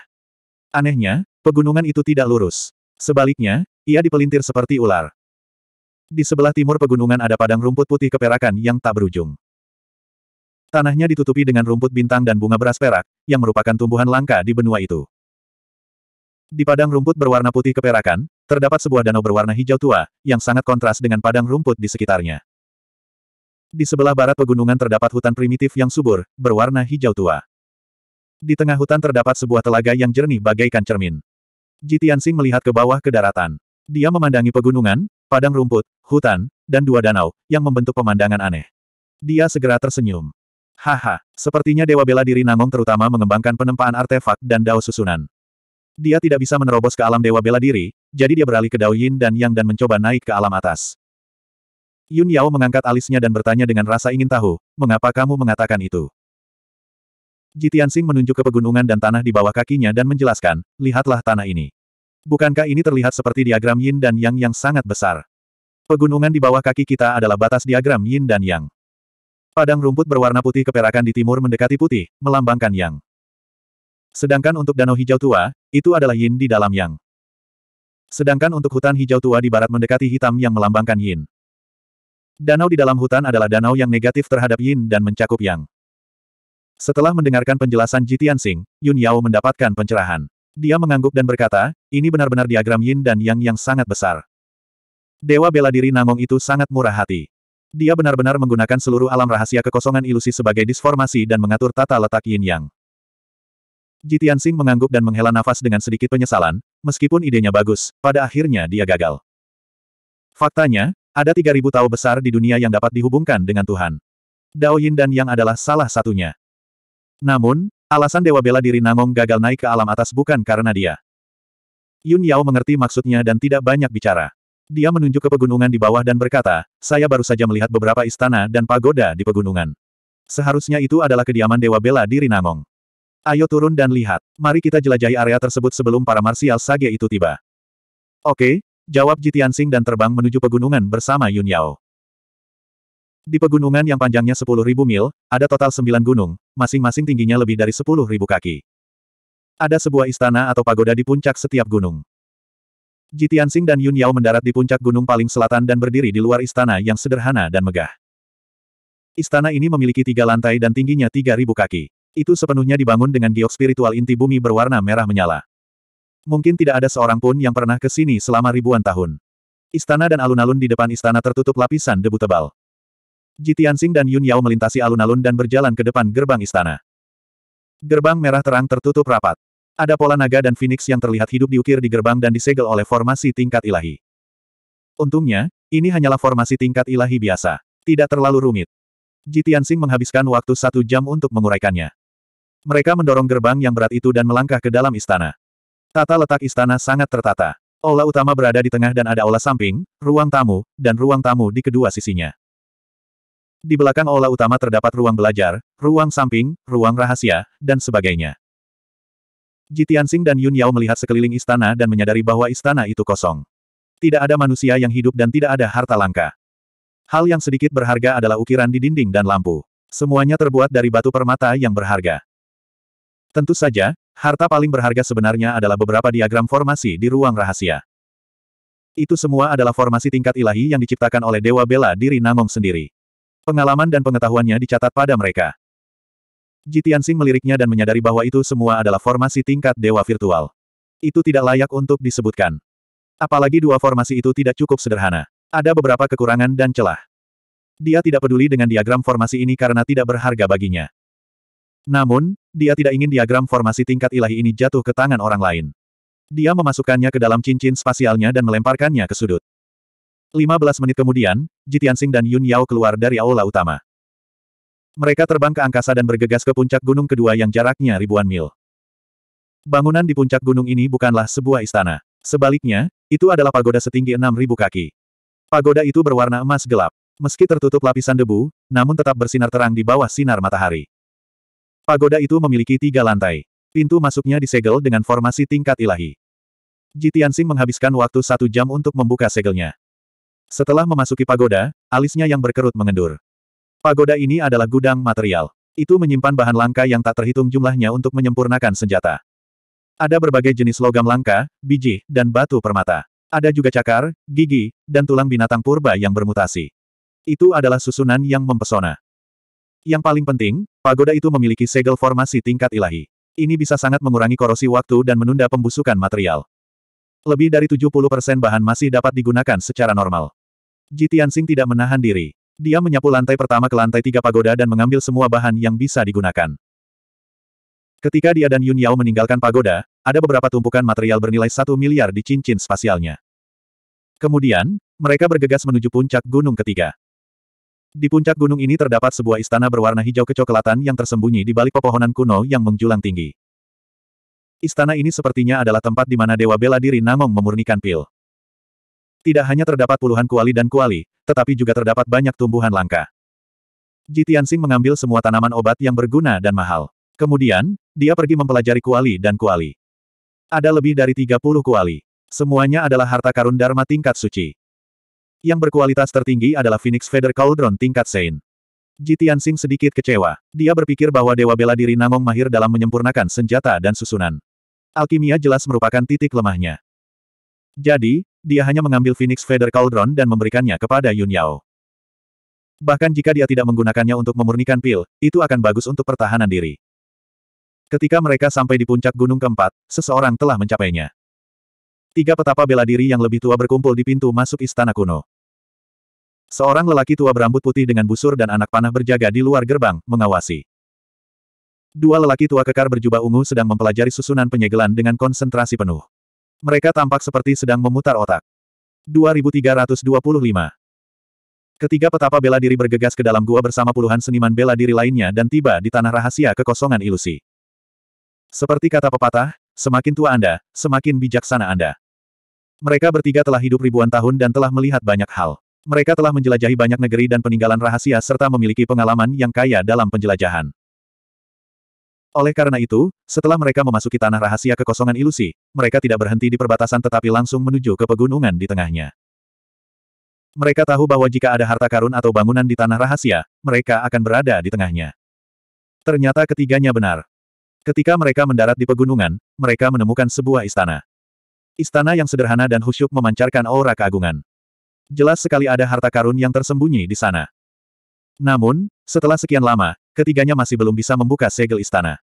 Anehnya, pegunungan itu tidak lurus. Sebaliknya, ia dipelintir seperti ular. Di sebelah timur pegunungan ada padang rumput putih keperakan yang tak berujung. Tanahnya ditutupi dengan rumput bintang dan bunga beras perak, yang merupakan tumbuhan langka di benua itu. Di padang rumput berwarna putih keperakan, terdapat sebuah danau berwarna hijau tua, yang sangat kontras dengan padang rumput di sekitarnya. Di sebelah barat pegunungan terdapat hutan primitif yang subur, berwarna hijau tua. Di tengah hutan terdapat sebuah telaga yang jernih bagaikan cermin. Jitiansing melihat ke bawah ke daratan. Dia memandangi pegunungan, padang rumput, hutan, dan dua danau, yang membentuk pemandangan aneh. Dia segera tersenyum. Haha, sepertinya Dewa Bela Diri Nangong terutama mengembangkan penempaan artefak dan dao susunan. Dia tidak bisa menerobos ke alam dewa bela diri, jadi dia beralih ke Dao Yin dan Yang dan mencoba naik ke alam atas. Yun Yao mengangkat alisnya dan bertanya dengan rasa ingin tahu, mengapa kamu mengatakan itu? Jitiansing menunjuk ke pegunungan dan tanah di bawah kakinya dan menjelaskan, lihatlah tanah ini. Bukankah ini terlihat seperti diagram Yin dan Yang yang sangat besar? Pegunungan di bawah kaki kita adalah batas diagram Yin dan Yang. Padang rumput berwarna putih keperakan di timur mendekati putih, melambangkan Yang. Sedangkan untuk danau hijau tua, itu adalah yin di dalam yang. Sedangkan untuk hutan hijau tua di barat mendekati hitam yang melambangkan yin. Danau di dalam hutan adalah danau yang negatif terhadap yin dan mencakup yang. Setelah mendengarkan penjelasan Jitian Sing, Yun Yao mendapatkan pencerahan. Dia mengangguk dan berkata, ini benar-benar diagram yin dan yang yang sangat besar. Dewa bela diri Nangong itu sangat murah hati. Dia benar-benar menggunakan seluruh alam rahasia kekosongan ilusi sebagai disformasi dan mengatur tata letak yin yang. Jitian Sing mengangguk dan menghela nafas dengan sedikit penyesalan, meskipun idenya bagus, pada akhirnya dia gagal. Faktanya, ada 3.000 tau besar di dunia yang dapat dihubungkan dengan Tuhan. Dao Yin dan Yang adalah salah satunya. Namun, alasan Dewa Bela Diri Nangong gagal naik ke alam atas bukan karena dia. Yun Yao mengerti maksudnya dan tidak banyak bicara. Dia menunjuk ke pegunungan di bawah dan berkata, saya baru saja melihat beberapa istana dan pagoda di pegunungan. Seharusnya itu adalah kediaman Dewa Bela Diri Nangong. Ayo turun dan lihat. Mari kita jelajahi area tersebut sebelum para marsial sage itu tiba. Oke, jawab Jitiansing dan terbang menuju pegunungan bersama Yun Yao. Di pegunungan yang panjangnya 10.000 mil, ada total 9 gunung, masing-masing tingginya lebih dari 10.000 kaki. Ada sebuah istana atau pagoda di puncak setiap gunung. Jitiansing dan Yun Yao mendarat di puncak gunung paling selatan dan berdiri di luar istana yang sederhana dan megah. Istana ini memiliki tiga lantai dan tingginya 3.000 kaki itu sepenuhnya dibangun dengan giok spiritual inti bumi berwarna merah menyala. Mungkin tidak ada seorang pun yang pernah ke sini selama ribuan tahun. Istana dan alun-alun di depan istana tertutup lapisan debu tebal. Jitiansing dan Yun Yao melintasi alun-alun dan berjalan ke depan gerbang istana. Gerbang merah terang tertutup rapat. Ada pola naga dan phoenix yang terlihat hidup diukir di gerbang dan disegel oleh formasi tingkat ilahi. Untungnya, ini hanyalah formasi tingkat ilahi biasa. Tidak terlalu rumit. Jitiansing menghabiskan waktu satu jam untuk menguraikannya. Mereka mendorong gerbang yang berat itu dan melangkah ke dalam istana. Tata letak istana sangat tertata. Aula utama berada di tengah dan ada aula samping, ruang tamu, dan ruang tamu di kedua sisinya. Di belakang aula utama terdapat ruang belajar, ruang samping, ruang rahasia, dan sebagainya. Jitiansing dan Yun Yao melihat sekeliling istana dan menyadari bahwa istana itu kosong. Tidak ada manusia yang hidup dan tidak ada harta langka. Hal yang sedikit berharga adalah ukiran di dinding dan lampu. Semuanya terbuat dari batu permata yang berharga. Tentu saja, harta paling berharga sebenarnya adalah beberapa diagram formasi di ruang rahasia. Itu semua adalah formasi tingkat ilahi yang diciptakan oleh Dewa Bela diri Nangong sendiri. Pengalaman dan pengetahuannya dicatat pada mereka. Jitian Sing meliriknya dan menyadari bahwa itu semua adalah formasi tingkat dewa virtual. Itu tidak layak untuk disebutkan. Apalagi dua formasi itu tidak cukup sederhana. Ada beberapa kekurangan dan celah. Dia tidak peduli dengan diagram formasi ini karena tidak berharga baginya. Namun, dia tidak ingin diagram formasi tingkat ilahi ini jatuh ke tangan orang lain. Dia memasukkannya ke dalam cincin spasialnya dan melemparkannya ke sudut. 15 menit kemudian, Jitiansing dan Yun Yao keluar dari aula utama. Mereka terbang ke angkasa dan bergegas ke puncak gunung kedua yang jaraknya ribuan mil. Bangunan di puncak gunung ini bukanlah sebuah istana. Sebaliknya, itu adalah pagoda setinggi 6.000 kaki. Pagoda itu berwarna emas gelap. Meski tertutup lapisan debu, namun tetap bersinar terang di bawah sinar matahari. Pagoda itu memiliki tiga lantai. Pintu masuknya disegel dengan formasi tingkat ilahi. Jitiansing menghabiskan waktu satu jam untuk membuka segelnya. Setelah memasuki pagoda, alisnya yang berkerut mengendur. Pagoda ini adalah gudang material. Itu menyimpan bahan langka yang tak terhitung jumlahnya untuk menyempurnakan senjata. Ada berbagai jenis logam langka, biji, dan batu permata. Ada juga cakar, gigi, dan tulang binatang purba yang bermutasi. Itu adalah susunan yang mempesona. Yang paling penting, pagoda itu memiliki segel formasi tingkat ilahi. Ini bisa sangat mengurangi korosi waktu dan menunda pembusukan material. Lebih dari 70% bahan masih dapat digunakan secara normal. Jitiansing tidak menahan diri. Dia menyapu lantai pertama ke lantai tiga pagoda dan mengambil semua bahan yang bisa digunakan. Ketika dia dan Yun Yao meninggalkan pagoda, ada beberapa tumpukan material bernilai satu miliar di cincin spasialnya. Kemudian, mereka bergegas menuju puncak gunung ketiga. Di puncak gunung ini terdapat sebuah istana berwarna hijau kecoklatan yang tersembunyi di balik pepohonan kuno yang menjulang tinggi. Istana ini sepertinya adalah tempat di mana Dewa Bela Diri Namong memurnikan pil. Tidak hanya terdapat puluhan kuali dan kuali, tetapi juga terdapat banyak tumbuhan langka. Ji Tianxing mengambil semua tanaman obat yang berguna dan mahal. Kemudian, dia pergi mempelajari kuali dan kuali. Ada lebih dari 30 kuali. Semuanya adalah harta karun Dharma tingkat suci. Yang berkualitas tertinggi adalah Phoenix Feather Cauldron tingkat Sein. Jitiansing sedikit kecewa. Dia berpikir bahwa Dewa Bela Diri Nangong mahir dalam menyempurnakan senjata dan susunan. Alkimia jelas merupakan titik lemahnya. Jadi, dia hanya mengambil Phoenix Feather Cauldron dan memberikannya kepada Yun Yao. Bahkan jika dia tidak menggunakannya untuk memurnikan pil, itu akan bagus untuk pertahanan diri. Ketika mereka sampai di puncak gunung keempat, seseorang telah mencapainya. Tiga petapa bela diri yang lebih tua berkumpul di pintu masuk istana kuno. Seorang lelaki tua berambut putih dengan busur dan anak panah berjaga di luar gerbang, mengawasi. Dua lelaki tua kekar berjubah ungu sedang mempelajari susunan penyegelan dengan konsentrasi penuh. Mereka tampak seperti sedang memutar otak. 2325 Ketiga petapa bela diri bergegas ke dalam gua bersama puluhan seniman bela diri lainnya dan tiba di tanah rahasia kekosongan ilusi. Seperti kata pepatah, Semakin tua Anda, semakin bijaksana Anda. Mereka bertiga telah hidup ribuan tahun dan telah melihat banyak hal. Mereka telah menjelajahi banyak negeri dan peninggalan rahasia serta memiliki pengalaman yang kaya dalam penjelajahan. Oleh karena itu, setelah mereka memasuki tanah rahasia kekosongan ilusi, mereka tidak berhenti di perbatasan tetapi langsung menuju ke pegunungan di tengahnya. Mereka tahu bahwa jika ada harta karun atau bangunan di tanah rahasia, mereka akan berada di tengahnya. Ternyata ketiganya benar. Ketika mereka mendarat di pegunungan, mereka menemukan sebuah istana. Istana yang sederhana dan khusyuk memancarkan aura keagungan. Jelas sekali ada harta karun yang tersembunyi di sana. Namun, setelah sekian lama, ketiganya masih belum bisa membuka segel istana.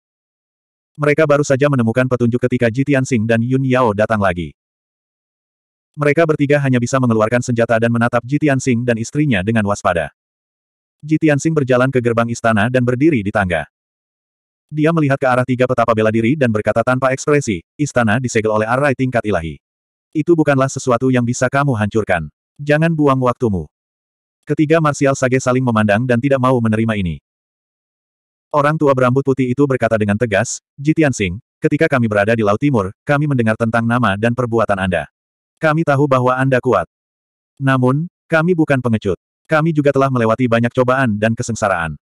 Mereka baru saja menemukan petunjuk ketika Jitian Sing dan Yun Yao datang lagi. Mereka bertiga hanya bisa mengeluarkan senjata dan menatap Jitian Sing dan istrinya dengan waspada. Jitian Sing berjalan ke gerbang istana dan berdiri di tangga. Dia melihat ke arah tiga petapa bela diri dan berkata tanpa ekspresi, istana disegel oleh arai tingkat ilahi. Itu bukanlah sesuatu yang bisa kamu hancurkan. Jangan buang waktumu. Ketiga Marsial Sage saling memandang dan tidak mau menerima ini. Orang tua berambut putih itu berkata dengan tegas, Jitian Singh, ketika kami berada di Laut Timur, kami mendengar tentang nama dan perbuatan Anda. Kami tahu bahwa Anda kuat. Namun, kami bukan pengecut. Kami juga telah melewati banyak cobaan dan kesengsaraan.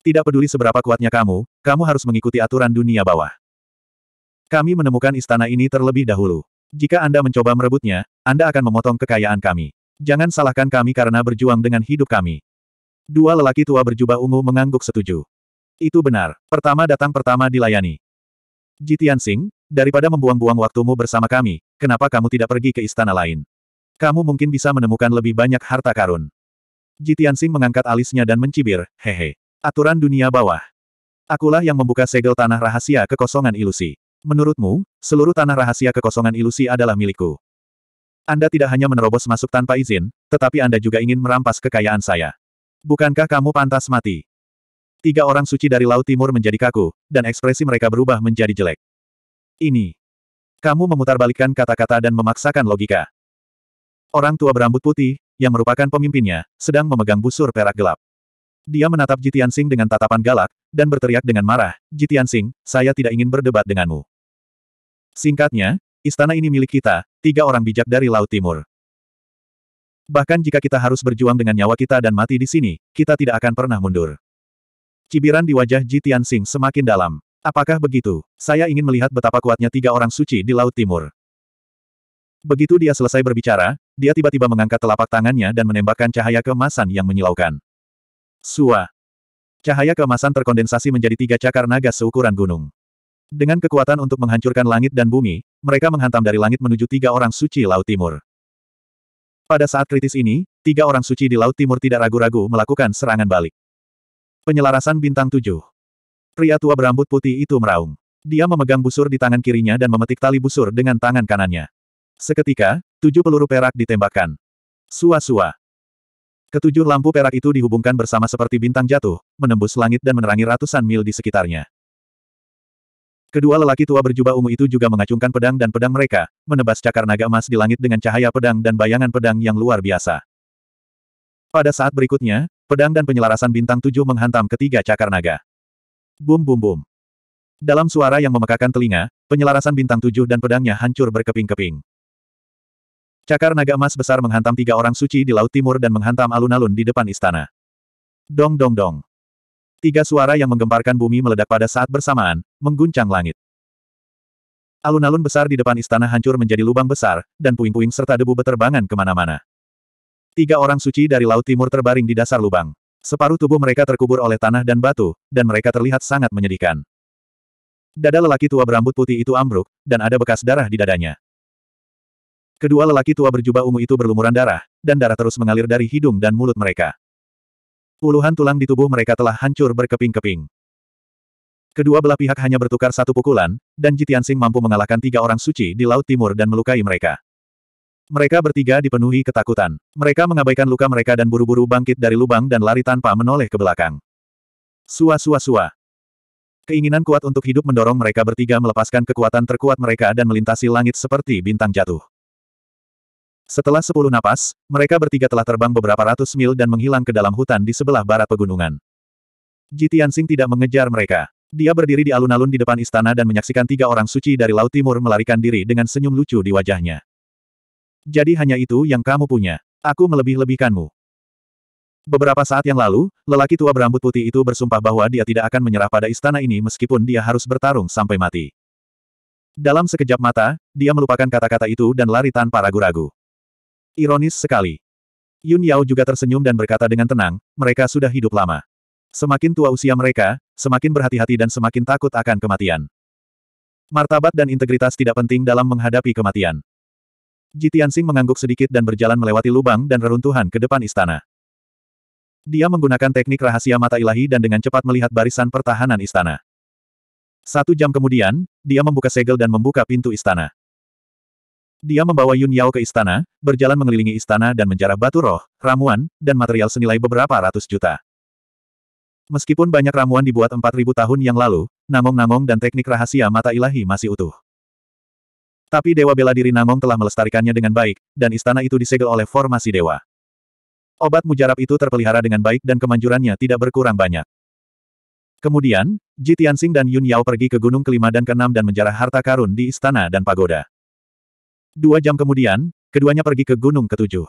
Tidak peduli seberapa kuatnya kamu, kamu harus mengikuti aturan dunia bawah. Kami menemukan istana ini terlebih dahulu. Jika Anda mencoba merebutnya, Anda akan memotong kekayaan kami. Jangan salahkan kami karena berjuang dengan hidup kami. Dua lelaki tua berjubah ungu mengangguk setuju. Itu benar, pertama datang pertama dilayani. Jitian Singh, daripada membuang-buang waktumu bersama kami, kenapa kamu tidak pergi ke istana lain? Kamu mungkin bisa menemukan lebih banyak harta karun. Jitian Singh mengangkat alisnya dan mencibir, hehe. Aturan dunia bawah. Akulah yang membuka segel tanah rahasia kekosongan ilusi. Menurutmu, seluruh tanah rahasia kekosongan ilusi adalah milikku. Anda tidak hanya menerobos masuk tanpa izin, tetapi Anda juga ingin merampas kekayaan saya. Bukankah kamu pantas mati? Tiga orang suci dari Laut Timur menjadi kaku, dan ekspresi mereka berubah menjadi jelek. Ini. Kamu memutarbalikkan kata-kata dan memaksakan logika. Orang tua berambut putih, yang merupakan pemimpinnya, sedang memegang busur perak gelap. Dia menatap Jitian Sing dengan tatapan galak, dan berteriak dengan marah, Jitian Sing, saya tidak ingin berdebat denganmu. Singkatnya, istana ini milik kita, tiga orang bijak dari Laut Timur. Bahkan jika kita harus berjuang dengan nyawa kita dan mati di sini, kita tidak akan pernah mundur. Cibiran di wajah Jitian Sing semakin dalam. Apakah begitu? Saya ingin melihat betapa kuatnya tiga orang suci di Laut Timur. Begitu dia selesai berbicara, dia tiba-tiba mengangkat telapak tangannya dan menembakkan cahaya kemasan yang menyilaukan. Sua. Cahaya keemasan terkondensasi menjadi tiga cakar naga seukuran gunung. Dengan kekuatan untuk menghancurkan langit dan bumi, mereka menghantam dari langit menuju tiga orang suci Laut Timur. Pada saat kritis ini, tiga orang suci di Laut Timur tidak ragu-ragu melakukan serangan balik. Penyelarasan bintang tujuh. Pria tua berambut putih itu meraung. Dia memegang busur di tangan kirinya dan memetik tali busur dengan tangan kanannya. Seketika, tujuh peluru perak ditembakkan. Sua-sua. Ketujuh lampu perak itu dihubungkan bersama seperti bintang jatuh, menembus langit dan menerangi ratusan mil di sekitarnya. Kedua lelaki tua berjubah ungu itu juga mengacungkan pedang dan pedang mereka, menebas cakar naga emas di langit dengan cahaya pedang dan bayangan pedang yang luar biasa. Pada saat berikutnya, pedang dan penyelarasan bintang tujuh menghantam ketiga cakar naga. Bum bum bum. Dalam suara yang memekakan telinga, penyelarasan bintang tujuh dan pedangnya hancur berkeping-keping. Cakar naga emas besar menghantam tiga orang suci di Laut Timur dan menghantam alun-alun di depan istana. Dong dong dong. Tiga suara yang menggemparkan bumi meledak pada saat bersamaan, mengguncang langit. Alun-alun besar di depan istana hancur menjadi lubang besar, dan puing-puing serta debu beterbangan kemana-mana. Tiga orang suci dari Laut Timur terbaring di dasar lubang. Separuh tubuh mereka terkubur oleh tanah dan batu, dan mereka terlihat sangat menyedihkan. Dada lelaki tua berambut putih itu ambruk, dan ada bekas darah di dadanya. Kedua lelaki tua berjubah ungu itu berlumuran darah, dan darah terus mengalir dari hidung dan mulut mereka. Puluhan tulang di tubuh mereka telah hancur berkeping-keping. Kedua belah pihak hanya bertukar satu pukulan, dan Jitian Sing mampu mengalahkan tiga orang suci di Laut Timur dan melukai mereka. Mereka bertiga dipenuhi ketakutan. Mereka mengabaikan luka mereka dan buru-buru bangkit dari lubang dan lari tanpa menoleh ke belakang. Sua sua sua. Keinginan kuat untuk hidup mendorong mereka bertiga melepaskan kekuatan terkuat mereka dan melintasi langit seperti bintang jatuh. Setelah sepuluh napas, mereka bertiga telah terbang beberapa ratus mil dan menghilang ke dalam hutan di sebelah barat pegunungan. Jitiansing tidak mengejar mereka. Dia berdiri di alun-alun di depan istana dan menyaksikan tiga orang suci dari Laut Timur melarikan diri dengan senyum lucu di wajahnya. Jadi hanya itu yang kamu punya. Aku melebih-lebihkanmu. Beberapa saat yang lalu, lelaki tua berambut putih itu bersumpah bahwa dia tidak akan menyerah pada istana ini meskipun dia harus bertarung sampai mati. Dalam sekejap mata, dia melupakan kata-kata itu dan lari tanpa ragu-ragu. Ironis sekali. Yun Yao juga tersenyum dan berkata dengan tenang, mereka sudah hidup lama. Semakin tua usia mereka, semakin berhati-hati dan semakin takut akan kematian. Martabat dan integritas tidak penting dalam menghadapi kematian. Jitiansing mengangguk sedikit dan berjalan melewati lubang dan reruntuhan ke depan istana. Dia menggunakan teknik rahasia mata ilahi dan dengan cepat melihat barisan pertahanan istana. Satu jam kemudian, dia membuka segel dan membuka pintu istana. Dia membawa Yun Yao ke istana, berjalan mengelilingi istana dan menjarah batu roh, ramuan, dan material senilai beberapa ratus juta. Meskipun banyak ramuan dibuat 4.000 tahun yang lalu, namong-namong dan teknik rahasia mata ilahi masih utuh. Tapi Dewa Bela Diri Namong telah melestarikannya dengan baik, dan istana itu disegel oleh formasi dewa. Obat mujarab itu terpelihara dengan baik dan kemanjurannya tidak berkurang banyak. Kemudian, Ji Tianxing dan Yun Yao pergi ke Gunung Kelima dan Keenam dan menjarah harta karun di istana dan pagoda. Dua jam kemudian, keduanya pergi ke Gunung Ketujuh.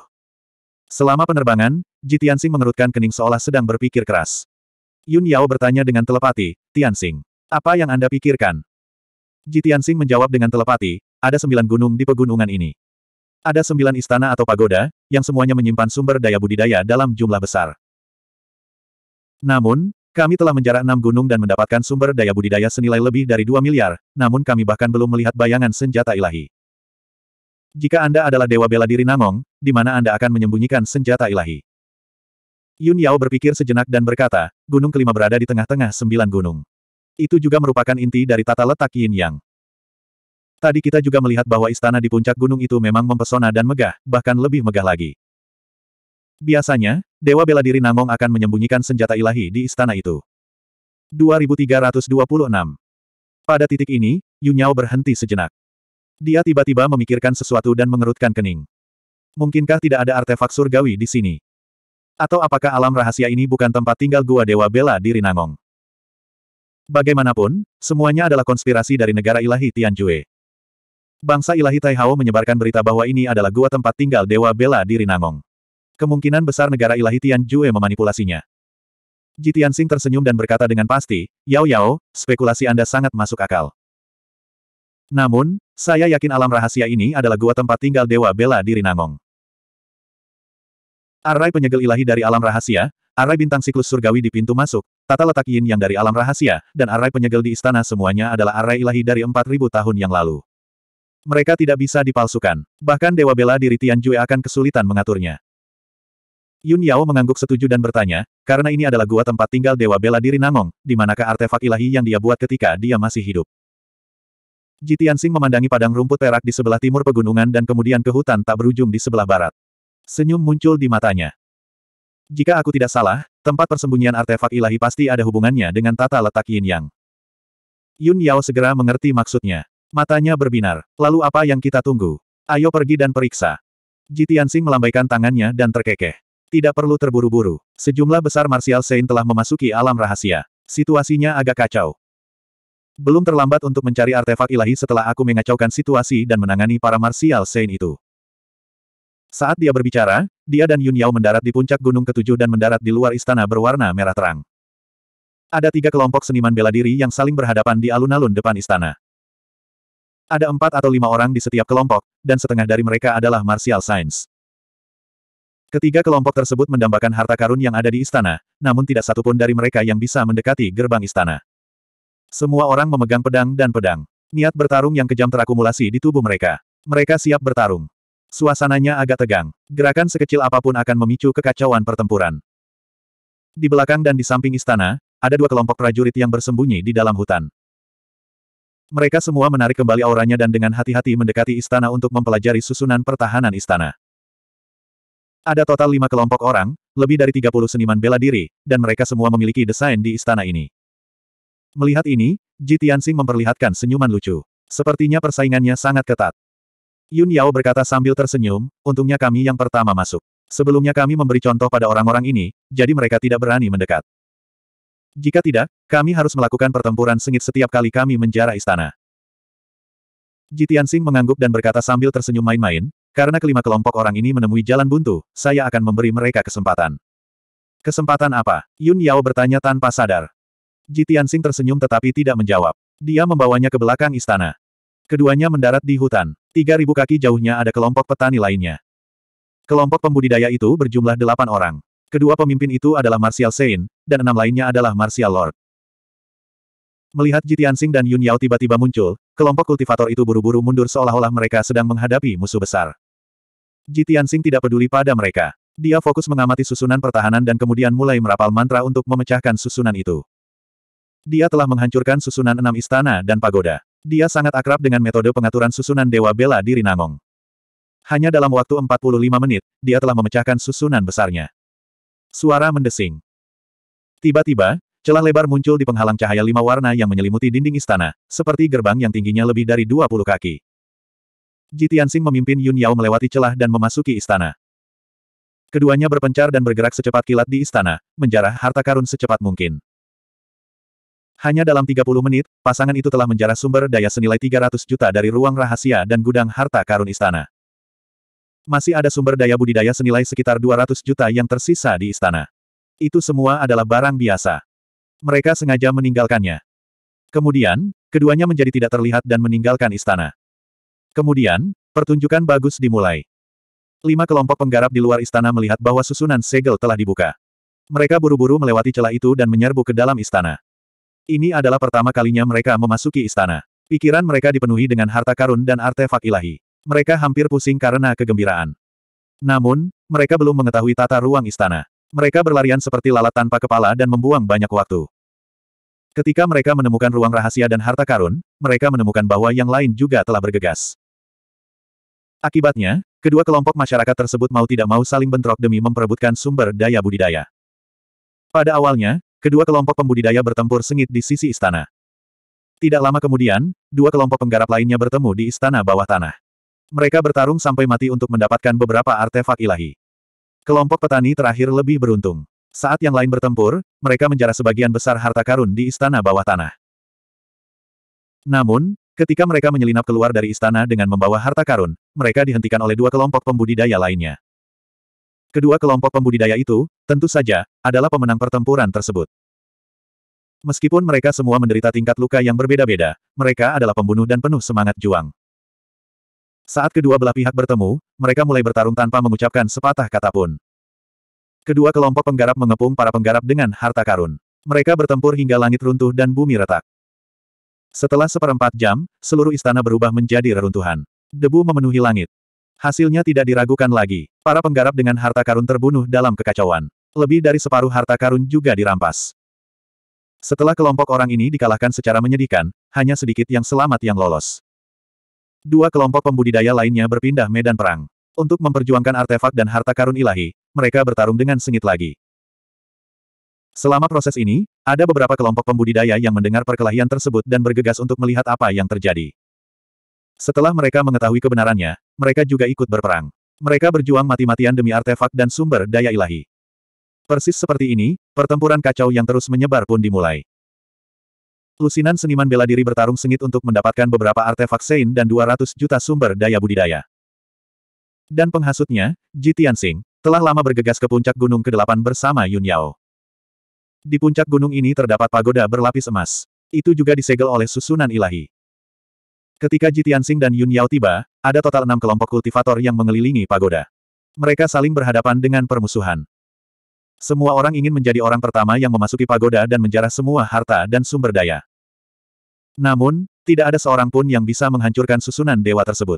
Selama penerbangan, Jitiansing mengerutkan kening seolah sedang berpikir keras. Yun Yao bertanya dengan telepati, Tianxing, apa yang Anda pikirkan? Jitiansing menjawab dengan telepati, ada sembilan gunung di pegunungan ini. Ada sembilan istana atau pagoda, yang semuanya menyimpan sumber daya budidaya dalam jumlah besar. Namun, kami telah menjarah enam gunung dan mendapatkan sumber daya budidaya senilai lebih dari dua miliar, namun kami bahkan belum melihat bayangan senjata ilahi. Jika Anda adalah dewa bela diri Nangong, di mana Anda akan menyembunyikan senjata ilahi? Yun Yao berpikir sejenak dan berkata, gunung kelima berada di tengah-tengah sembilan gunung. Itu juga merupakan inti dari tata letak Yin Yang. Tadi kita juga melihat bahwa istana di puncak gunung itu memang mempesona dan megah, bahkan lebih megah lagi. Biasanya, Dewa Bela Diri Nangong akan menyembunyikan senjata ilahi di istana itu. 2326 Pada titik ini, Yun Yao berhenti sejenak. Dia tiba-tiba memikirkan sesuatu dan mengerutkan kening. Mungkinkah tidak ada artefak surgawi di sini? Atau apakah alam rahasia ini bukan tempat tinggal gua Dewa Bela di Rinangong? Bagaimanapun, semuanya adalah konspirasi dari negara ilahi Tianjue. Bangsa ilahi Taihao menyebarkan berita bahwa ini adalah gua tempat tinggal Dewa Bela di Rinangong. Kemungkinan besar negara ilahi Tianjue memanipulasinya. Jitiansing tersenyum dan berkata dengan pasti, Yao Yao, spekulasi Anda sangat masuk akal. Namun, saya yakin alam rahasia ini adalah gua tempat tinggal Dewa Bela di Rinangong. Arai penyegel ilahi dari alam rahasia, arai bintang siklus surgawi di pintu masuk, tata letak yin yang dari alam rahasia, dan arai penyegel di istana semuanya adalah arai ilahi dari 4000 tahun yang lalu. Mereka tidak bisa dipalsukan. Bahkan Dewa Bela diri Tianjue akan kesulitan mengaturnya. Yun Yao mengangguk setuju dan bertanya, karena ini adalah gua tempat tinggal Dewa Bela diri Nangong, di manakah artefak ilahi yang dia buat ketika dia masih hidup. Jitiansing memandangi padang rumput perak di sebelah timur pegunungan dan kemudian ke hutan tak berujung di sebelah barat. Senyum muncul di matanya. Jika aku tidak salah, tempat persembunyian artefak ilahi pasti ada hubungannya dengan tata letak yin yang. Yun Yao segera mengerti maksudnya. Matanya berbinar. Lalu apa yang kita tunggu? Ayo pergi dan periksa. Jitiansing melambaikan tangannya dan terkekeh. Tidak perlu terburu-buru. Sejumlah besar Martial Saint telah memasuki alam rahasia. Situasinya agak kacau. Belum terlambat untuk mencari artefak ilahi setelah aku mengacaukan situasi dan menangani para martial saint itu. Saat dia berbicara, dia dan Yun Yao mendarat di puncak gunung ketujuh dan mendarat di luar istana berwarna merah terang. Ada tiga kelompok seniman bela diri yang saling berhadapan di alun-alun depan istana. Ada empat atau lima orang di setiap kelompok, dan setengah dari mereka adalah martial saints. Ketiga kelompok tersebut mendambakan harta karun yang ada di istana, namun tidak satupun dari mereka yang bisa mendekati gerbang istana. Semua orang memegang pedang dan pedang. Niat bertarung yang kejam terakumulasi di tubuh mereka. Mereka siap bertarung. Suasananya agak tegang. Gerakan sekecil apapun akan memicu kekacauan pertempuran. Di belakang dan di samping istana, ada dua kelompok prajurit yang bersembunyi di dalam hutan. Mereka semua menarik kembali auranya dan dengan hati-hati mendekati istana untuk mempelajari susunan pertahanan istana. Ada total lima kelompok orang, lebih dari 30 seniman bela diri, dan mereka semua memiliki desain di istana ini. Melihat ini, Ji memperlihatkan senyuman lucu. Sepertinya persaingannya sangat ketat. Yun Yao berkata sambil tersenyum, untungnya kami yang pertama masuk. Sebelumnya kami memberi contoh pada orang-orang ini, jadi mereka tidak berani mendekat. Jika tidak, kami harus melakukan pertempuran sengit setiap kali kami menjara istana. Jitiansing mengangguk dan berkata sambil tersenyum main-main, karena kelima kelompok orang ini menemui jalan buntu, saya akan memberi mereka kesempatan. Kesempatan apa? Yun Yao bertanya tanpa sadar. Ji Tianxing tersenyum tetapi tidak menjawab. Dia membawanya ke belakang istana. Keduanya mendarat di hutan. Tiga ribu kaki jauhnya ada kelompok petani lainnya. Kelompok pembudidaya itu berjumlah delapan orang. Kedua pemimpin itu adalah Martial Sein, dan enam lainnya adalah Martial Lord. Melihat Jitiansing dan Yun Yao tiba-tiba muncul, kelompok kultivator itu buru-buru mundur seolah-olah mereka sedang menghadapi musuh besar. Jitiansing tidak peduli pada mereka. Dia fokus mengamati susunan pertahanan dan kemudian mulai merapal mantra untuk memecahkan susunan itu. Dia telah menghancurkan susunan enam istana dan pagoda. Dia sangat akrab dengan metode pengaturan susunan Dewa Bela diri Nangong. Hanya dalam waktu 45 menit, dia telah memecahkan susunan besarnya. Suara mendesing. Tiba-tiba, celah lebar muncul di penghalang cahaya lima warna yang menyelimuti dinding istana, seperti gerbang yang tingginya lebih dari 20 kaki. Jitiansing memimpin Yun Yao melewati celah dan memasuki istana. Keduanya berpencar dan bergerak secepat kilat di istana, menjarah harta karun secepat mungkin. Hanya dalam 30 menit, pasangan itu telah menjarah sumber daya senilai 300 juta dari ruang rahasia dan gudang harta karun istana. Masih ada sumber daya budidaya senilai sekitar 200 juta yang tersisa di istana. Itu semua adalah barang biasa. Mereka sengaja meninggalkannya. Kemudian, keduanya menjadi tidak terlihat dan meninggalkan istana. Kemudian, pertunjukan bagus dimulai. Lima kelompok penggarap di luar istana melihat bahwa susunan segel telah dibuka. Mereka buru-buru melewati celah itu dan menyerbu ke dalam istana. Ini adalah pertama kalinya mereka memasuki istana. Pikiran mereka dipenuhi dengan harta karun dan artefak ilahi. Mereka hampir pusing karena kegembiraan. Namun, mereka belum mengetahui tata ruang istana. Mereka berlarian seperti lalat tanpa kepala dan membuang banyak waktu. Ketika mereka menemukan ruang rahasia dan harta karun, mereka menemukan bahwa yang lain juga telah bergegas. Akibatnya, kedua kelompok masyarakat tersebut mau tidak mau saling bentrok demi memperebutkan sumber daya budidaya. Pada awalnya, Kedua kelompok pembudidaya bertempur sengit di sisi istana. Tidak lama kemudian, dua kelompok penggarap lainnya bertemu di istana bawah tanah. Mereka bertarung sampai mati untuk mendapatkan beberapa artefak ilahi. Kelompok petani terakhir lebih beruntung. Saat yang lain bertempur, mereka menjarah sebagian besar harta karun di istana bawah tanah. Namun, ketika mereka menyelinap keluar dari istana dengan membawa harta karun, mereka dihentikan oleh dua kelompok pembudidaya lainnya. Kedua kelompok pembudidaya itu, tentu saja, adalah pemenang pertempuran tersebut. Meskipun mereka semua menderita tingkat luka yang berbeda-beda, mereka adalah pembunuh dan penuh semangat juang. Saat kedua belah pihak bertemu, mereka mulai bertarung tanpa mengucapkan sepatah kata pun. Kedua kelompok penggarap mengepung para penggarap dengan harta karun. Mereka bertempur hingga langit runtuh dan bumi retak. Setelah seperempat jam, seluruh istana berubah menjadi reruntuhan. Debu memenuhi langit. Hasilnya tidak diragukan lagi. Para penggarap dengan harta karun terbunuh dalam kekacauan. Lebih dari separuh harta karun juga dirampas. Setelah kelompok orang ini dikalahkan secara menyedihkan, hanya sedikit yang selamat yang lolos. Dua kelompok pembudidaya lainnya berpindah medan perang. Untuk memperjuangkan artefak dan harta karun ilahi, mereka bertarung dengan sengit lagi. Selama proses ini, ada beberapa kelompok pembudidaya yang mendengar perkelahian tersebut dan bergegas untuk melihat apa yang terjadi. Setelah mereka mengetahui kebenarannya, mereka juga ikut berperang. Mereka berjuang mati-matian demi artefak dan sumber daya ilahi. Persis seperti ini, pertempuran kacau yang terus menyebar pun dimulai. Lusinan seniman bela diri bertarung sengit untuk mendapatkan beberapa artefak Sein dan 200 juta sumber daya budidaya. Dan penghasutnya, Ji Tianxing, telah lama bergegas ke puncak gunung ke-8 bersama Yun Yao. Di puncak gunung ini terdapat pagoda berlapis emas. Itu juga disegel oleh susunan ilahi. Ketika Jitian Sing dan Yun Yao tiba, ada total enam kelompok kultivator yang mengelilingi pagoda. Mereka saling berhadapan dengan permusuhan. Semua orang ingin menjadi orang pertama yang memasuki pagoda dan menjarah semua harta dan sumber daya. Namun, tidak ada seorang pun yang bisa menghancurkan susunan dewa tersebut.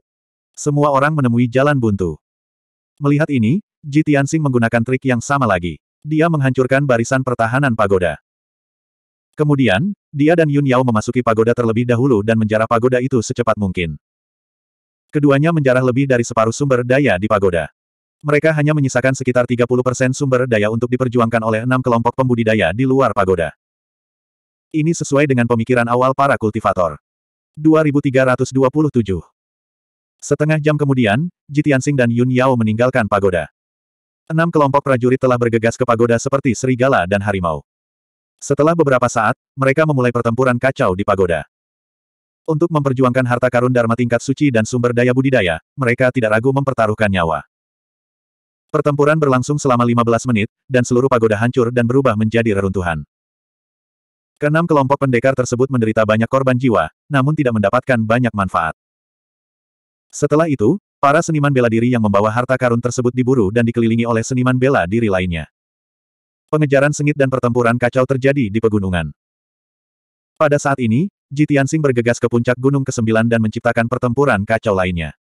Semua orang menemui jalan buntu. Melihat ini, Ji Tianxing menggunakan trik yang sama lagi. Dia menghancurkan barisan pertahanan pagoda. Kemudian, dia dan Yun Yao memasuki pagoda terlebih dahulu dan menjarah pagoda itu secepat mungkin. Keduanya menjarah lebih dari separuh sumber daya di pagoda. Mereka hanya menyisakan sekitar 30% sumber daya untuk diperjuangkan oleh enam kelompok pembudidaya di luar pagoda. Ini sesuai dengan pemikiran awal para kultivator. 2327 Setengah jam kemudian, Jitiansing dan Yun Yao meninggalkan pagoda. Enam kelompok prajurit telah bergegas ke pagoda seperti serigala dan harimau. Setelah beberapa saat, mereka memulai pertempuran kacau di pagoda. Untuk memperjuangkan harta karun Dharma tingkat suci dan sumber daya budidaya, mereka tidak ragu mempertaruhkan nyawa. Pertempuran berlangsung selama 15 menit, dan seluruh pagoda hancur dan berubah menjadi reruntuhan. Keenam kelompok pendekar tersebut menderita banyak korban jiwa, namun tidak mendapatkan banyak manfaat. Setelah itu, para seniman bela diri yang membawa harta karun tersebut diburu dan dikelilingi oleh seniman bela diri lainnya pengejaran sengit dan pertempuran kacau terjadi di pegunungan. Pada saat ini, Ji bergegas ke puncak Gunung ke-9 dan menciptakan pertempuran kacau lainnya.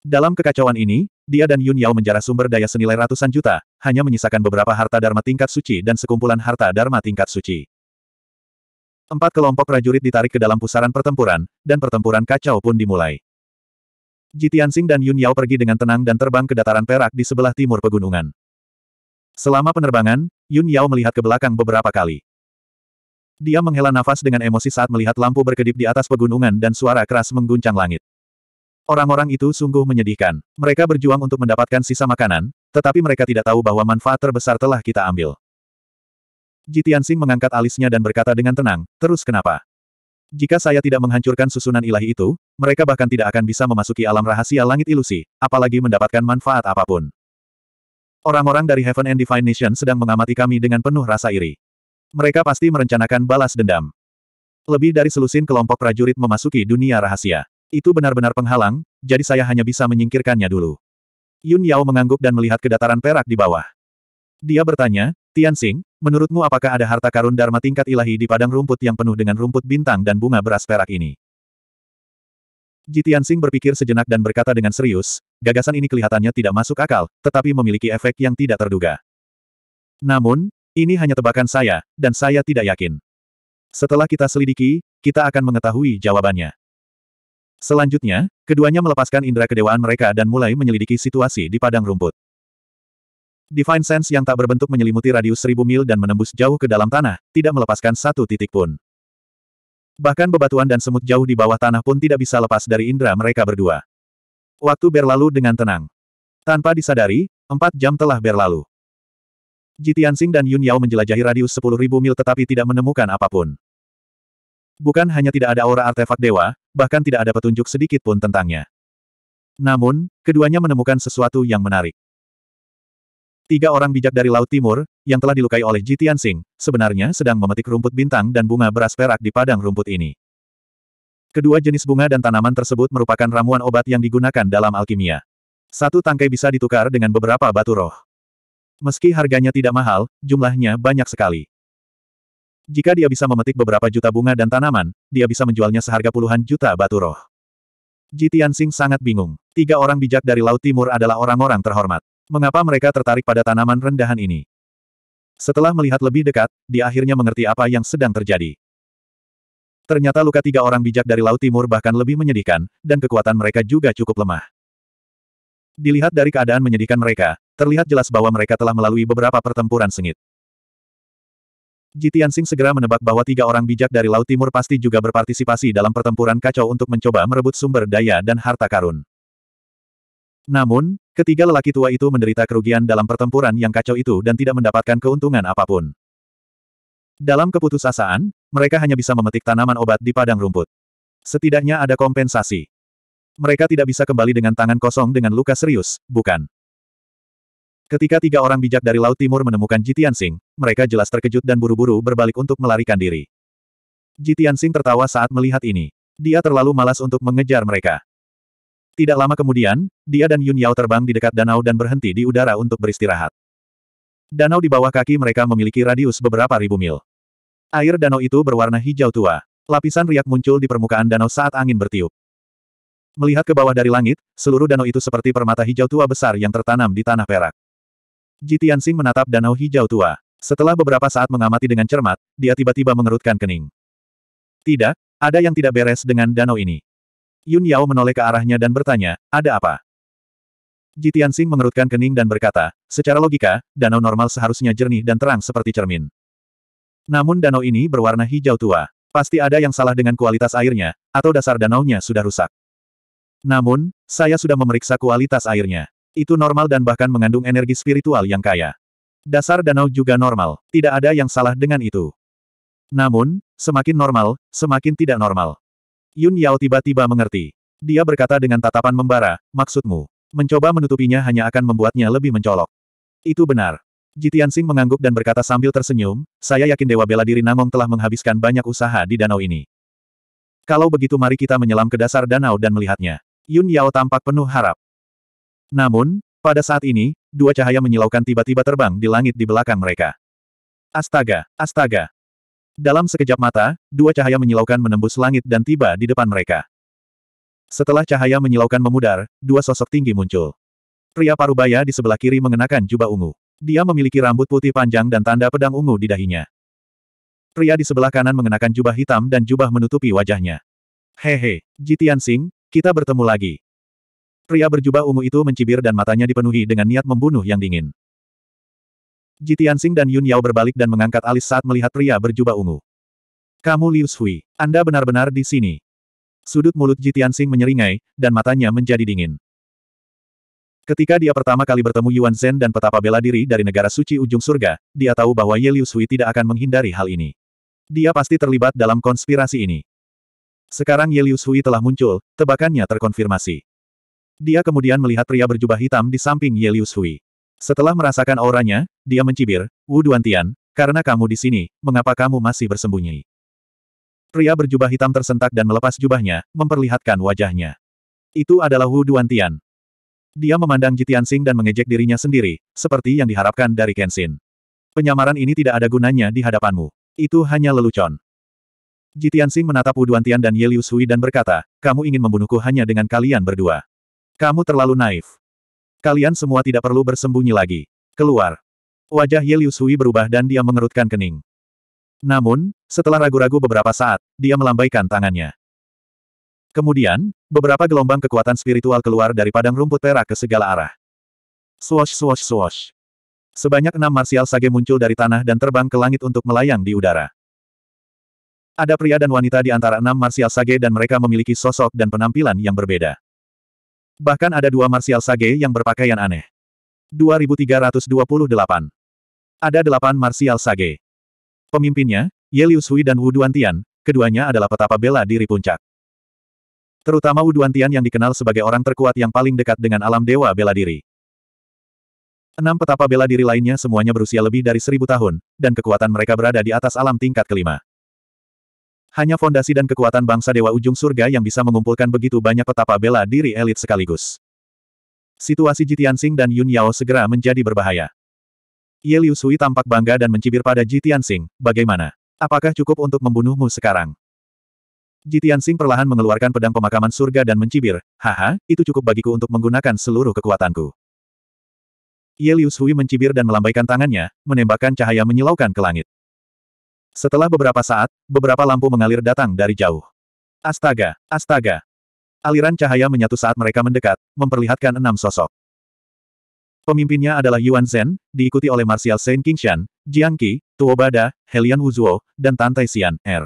Dalam kekacauan ini, dia dan Yun Yao menjarah sumber daya senilai ratusan juta, hanya menyisakan beberapa harta dharma tingkat suci dan sekumpulan harta dharma tingkat suci. Empat kelompok prajurit ditarik ke dalam pusaran pertempuran, dan pertempuran kacau pun dimulai. Jitiansing dan Yun Yao pergi dengan tenang dan terbang ke dataran perak di sebelah timur pegunungan. Selama penerbangan, Yun Yao melihat ke belakang beberapa kali. Dia menghela nafas dengan emosi saat melihat lampu berkedip di atas pegunungan dan suara keras mengguncang langit. Orang-orang itu sungguh menyedihkan. Mereka berjuang untuk mendapatkan sisa makanan, tetapi mereka tidak tahu bahwa manfaat terbesar telah kita ambil. Jitiansing mengangkat alisnya dan berkata dengan tenang, terus kenapa? Jika saya tidak menghancurkan susunan ilahi itu, mereka bahkan tidak akan bisa memasuki alam rahasia langit ilusi, apalagi mendapatkan manfaat apapun. Orang-orang dari Heaven and Divine Nation sedang mengamati kami dengan penuh rasa iri. Mereka pasti merencanakan balas dendam. Lebih dari selusin kelompok prajurit memasuki dunia rahasia. Itu benar-benar penghalang, jadi saya hanya bisa menyingkirkannya dulu. Yun Yao mengangguk dan melihat kedataran perak di bawah. Dia bertanya, Tianxing, menurutmu apakah ada harta karun Dharma tingkat ilahi di padang rumput yang penuh dengan rumput bintang dan bunga beras perak ini? Ji Tianxing berpikir sejenak dan berkata dengan serius, gagasan ini kelihatannya tidak masuk akal, tetapi memiliki efek yang tidak terduga. Namun, ini hanya tebakan saya, dan saya tidak yakin. Setelah kita selidiki, kita akan mengetahui jawabannya. Selanjutnya, keduanya melepaskan indera kedewaan mereka dan mulai menyelidiki situasi di padang rumput. Divine Sense yang tak berbentuk menyelimuti radius seribu mil dan menembus jauh ke dalam tanah, tidak melepaskan satu titik pun. Bahkan bebatuan dan semut jauh di bawah tanah pun tidak bisa lepas dari indera mereka berdua. Waktu berlalu dengan tenang. Tanpa disadari, empat jam telah berlalu. Jitiansing dan Yun Yao menjelajahi radius sepuluh ribu mil tetapi tidak menemukan apapun. Bukan hanya tidak ada aura artefak dewa, bahkan tidak ada petunjuk sedikit pun tentangnya. Namun, keduanya menemukan sesuatu yang menarik. Tiga orang bijak dari Laut Timur, yang telah dilukai oleh Jitian Sing sebenarnya sedang memetik rumput bintang dan bunga beras perak di padang rumput ini. Kedua jenis bunga dan tanaman tersebut merupakan ramuan obat yang digunakan dalam alkimia. Satu tangkai bisa ditukar dengan beberapa batu roh. Meski harganya tidak mahal, jumlahnya banyak sekali. Jika dia bisa memetik beberapa juta bunga dan tanaman, dia bisa menjualnya seharga puluhan juta batu roh. Jitian Sing sangat bingung. Tiga orang bijak dari Laut Timur adalah orang-orang terhormat. Mengapa mereka tertarik pada tanaman rendahan ini? Setelah melihat lebih dekat, dia akhirnya mengerti apa yang sedang terjadi. Ternyata luka tiga orang bijak dari Laut Timur bahkan lebih menyedihkan, dan kekuatan mereka juga cukup lemah. Dilihat dari keadaan menyedihkan mereka, terlihat jelas bahwa mereka telah melalui beberapa pertempuran sengit. Jitian Singh segera menebak bahwa tiga orang bijak dari Laut Timur pasti juga berpartisipasi dalam pertempuran kacau untuk mencoba merebut sumber daya dan harta karun. Namun, ketiga lelaki tua itu menderita kerugian dalam pertempuran yang kacau itu dan tidak mendapatkan keuntungan apapun. Dalam keputusasaan, mereka hanya bisa memetik tanaman obat di padang rumput. Setidaknya ada kompensasi. Mereka tidak bisa kembali dengan tangan kosong dengan luka serius, bukan? Ketika tiga orang bijak dari Laut Timur menemukan Jitian Sing, mereka jelas terkejut dan buru-buru berbalik untuk melarikan diri. Jitian Sing tertawa saat melihat ini. Dia terlalu malas untuk mengejar mereka. Tidak lama kemudian, dia dan Yun Yao terbang di dekat danau dan berhenti di udara untuk beristirahat. Danau di bawah kaki mereka memiliki radius beberapa ribu mil. Air danau itu berwarna hijau tua. Lapisan riak muncul di permukaan danau saat angin bertiup. Melihat ke bawah dari langit, seluruh danau itu seperti permata hijau tua besar yang tertanam di tanah perak. Jitiansing menatap danau hijau tua. Setelah beberapa saat mengamati dengan cermat, dia tiba-tiba mengerutkan kening. Tidak, ada yang tidak beres dengan danau ini. Yun Yao menoleh ke arahnya dan bertanya, ada apa? Jitian Sing mengerutkan kening dan berkata, secara logika, danau normal seharusnya jernih dan terang seperti cermin. Namun danau ini berwarna hijau tua. Pasti ada yang salah dengan kualitas airnya, atau dasar danaunya sudah rusak. Namun, saya sudah memeriksa kualitas airnya. Itu normal dan bahkan mengandung energi spiritual yang kaya. Dasar danau juga normal, tidak ada yang salah dengan itu. Namun, semakin normal, semakin tidak normal. Yun Yao tiba-tiba mengerti. Dia berkata dengan tatapan membara, maksudmu, mencoba menutupinya hanya akan membuatnya lebih mencolok. Itu benar. Jitian Sing mengangguk dan berkata sambil tersenyum, saya yakin Dewa Bela Diri Nangong telah menghabiskan banyak usaha di danau ini. Kalau begitu mari kita menyelam ke dasar danau dan melihatnya. Yun Yao tampak penuh harap. Namun, pada saat ini, dua cahaya menyilaukan tiba-tiba terbang di langit di belakang mereka. Astaga, astaga, dalam sekejap mata, dua cahaya menyilaukan menembus langit dan tiba di depan mereka. Setelah cahaya menyilaukan memudar, dua sosok tinggi muncul. Pria parubaya di sebelah kiri mengenakan jubah ungu. Dia memiliki rambut putih panjang dan tanda pedang ungu di dahinya. Pria di sebelah kanan mengenakan jubah hitam dan jubah menutupi wajahnya. Hehe, Jitian Sing, kita bertemu lagi. Pria berjubah ungu itu mencibir dan matanya dipenuhi dengan niat membunuh yang dingin. Ji Tianxing dan Yun Yao berbalik dan mengangkat alis saat melihat pria berjubah ungu. Kamu Liu Shui, Anda benar-benar di sini. Sudut mulut Ji Tianxing menyeringai, dan matanya menjadi dingin. Ketika dia pertama kali bertemu Yuan Zhen dan petapa bela diri dari negara suci ujung surga, dia tahu bahwa Ye Liu Sui tidak akan menghindari hal ini. Dia pasti terlibat dalam konspirasi ini. Sekarang Ye Liu Sui telah muncul, tebakannya terkonfirmasi. Dia kemudian melihat pria berjubah hitam di samping Ye Liu Sui. Setelah merasakan auranya, dia mencibir, Wu Duantian, karena kamu di sini, mengapa kamu masih bersembunyi? Pria berjubah hitam tersentak dan melepas jubahnya, memperlihatkan wajahnya. Itu adalah Wu Duantian. Dia memandang Jitian Sing dan mengejek dirinya sendiri, seperti yang diharapkan dari Kenshin. Penyamaran ini tidak ada gunanya di hadapanmu. Itu hanya lelucon. Jitian Sing menatap Wu Duantian dan Yelius Hui dan berkata, kamu ingin membunuhku hanya dengan kalian berdua. Kamu terlalu naif. Kalian semua tidak perlu bersembunyi lagi. Keluar. Wajah Ye Liu Sui berubah dan dia mengerutkan kening. Namun, setelah ragu-ragu beberapa saat, dia melambaikan tangannya. Kemudian, beberapa gelombang kekuatan spiritual keluar dari padang rumput perak ke segala arah. Swash swash swash. Sebanyak enam marsial sage muncul dari tanah dan terbang ke langit untuk melayang di udara. Ada pria dan wanita di antara enam marsial sage dan mereka memiliki sosok dan penampilan yang berbeda. Bahkan ada dua Martial Sage yang berpakaian aneh. 2328. Ada delapan Martial Sage. Pemimpinnya, Yelius Hui dan Wu Duantian, keduanya adalah petapa bela diri puncak. Terutama Wu Duantian yang dikenal sebagai orang terkuat yang paling dekat dengan alam dewa bela diri. Enam petapa bela diri lainnya semuanya berusia lebih dari seribu tahun, dan kekuatan mereka berada di atas alam tingkat kelima. Hanya fondasi dan kekuatan bangsa Dewa Ujung Surga yang bisa mengumpulkan begitu banyak petapa bela diri elit sekaligus. Situasi Jitiansing dan Yun Yao segera menjadi berbahaya. Ye Liu Sui tampak bangga dan mencibir pada Jitiansing, bagaimana? Apakah cukup untuk membunuhmu sekarang? Jitiansing perlahan mengeluarkan pedang pemakaman surga dan mencibir, haha, itu cukup bagiku untuk menggunakan seluruh kekuatanku. Ye Liu Sui mencibir dan melambaikan tangannya, menembakkan cahaya menyilaukan ke langit. Setelah beberapa saat, beberapa lampu mengalir datang dari jauh. Astaga, astaga. Aliran cahaya menyatu saat mereka mendekat, memperlihatkan enam sosok. Pemimpinnya adalah Yuan Zhen, diikuti oleh Martial Saint Kingshan, Jiang Qi, Tuobada, Helian Wuzuo, dan Tantai Xian R. Er.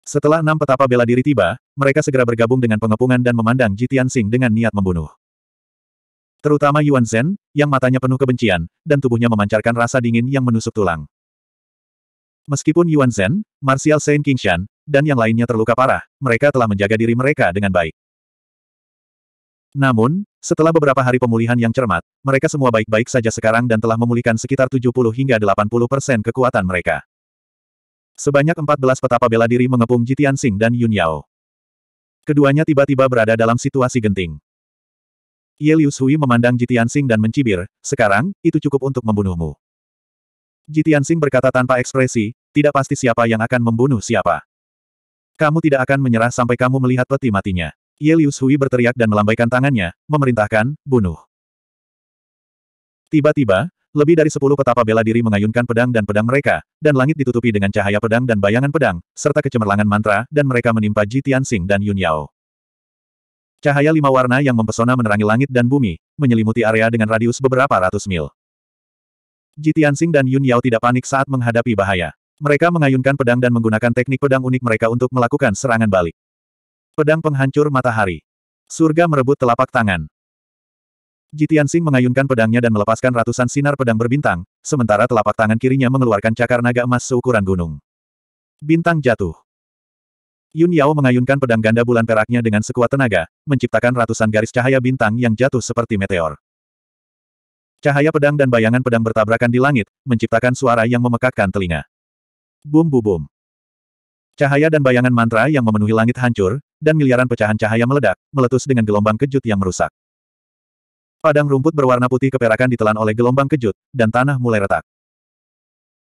Setelah enam petapa bela diri tiba, mereka segera bergabung dengan pengepungan dan memandang Jitian Sing dengan niat membunuh. Terutama Yuan Zhen, yang matanya penuh kebencian, dan tubuhnya memancarkan rasa dingin yang menusuk tulang. Meskipun Yuan Zhen, Martial Saint Kingshan, dan yang lainnya terluka parah, mereka telah menjaga diri mereka dengan baik. Namun, setelah beberapa hari pemulihan yang cermat, mereka semua baik-baik saja sekarang dan telah memulihkan sekitar 70 hingga 80 persen kekuatan mereka. Sebanyak 14 petapa bela diri mengepung Jitian Sing dan Yun Yao. Keduanya tiba-tiba berada dalam situasi genting. Ye Liu Sui memandang Jitian Sing dan mencibir, sekarang, itu cukup untuk membunuhmu. Jitian Sing berkata tanpa ekspresi, tidak pasti siapa yang akan membunuh siapa. Kamu tidak akan menyerah sampai kamu melihat peti matinya. Ye Liu Shui berteriak dan melambaikan tangannya, memerintahkan, bunuh. Tiba-tiba, lebih dari sepuluh petapa bela diri mengayunkan pedang dan pedang mereka, dan langit ditutupi dengan cahaya pedang dan bayangan pedang, serta kecemerlangan mantra, dan mereka menimpa Jitian Sing dan Yun Yao. Cahaya lima warna yang mempesona menerangi langit dan bumi, menyelimuti area dengan radius beberapa ratus mil. Jitiansing dan Yun Yao tidak panik saat menghadapi bahaya. Mereka mengayunkan pedang dan menggunakan teknik pedang unik mereka untuk melakukan serangan balik. Pedang penghancur matahari. Surga merebut telapak tangan. Jitiansing mengayunkan pedangnya dan melepaskan ratusan sinar pedang berbintang, sementara telapak tangan kirinya mengeluarkan cakar naga emas seukuran gunung. Bintang jatuh. Yun Yao mengayunkan pedang ganda bulan peraknya dengan sekuat tenaga, menciptakan ratusan garis cahaya bintang yang jatuh seperti meteor. Cahaya pedang dan bayangan pedang bertabrakan di langit, menciptakan suara yang memekakkan telinga. Bum bu bum. Cahaya dan bayangan mantra yang memenuhi langit hancur, dan miliaran pecahan cahaya meledak, meletus dengan gelombang kejut yang merusak. Padang rumput berwarna putih keperakan ditelan oleh gelombang kejut, dan tanah mulai retak.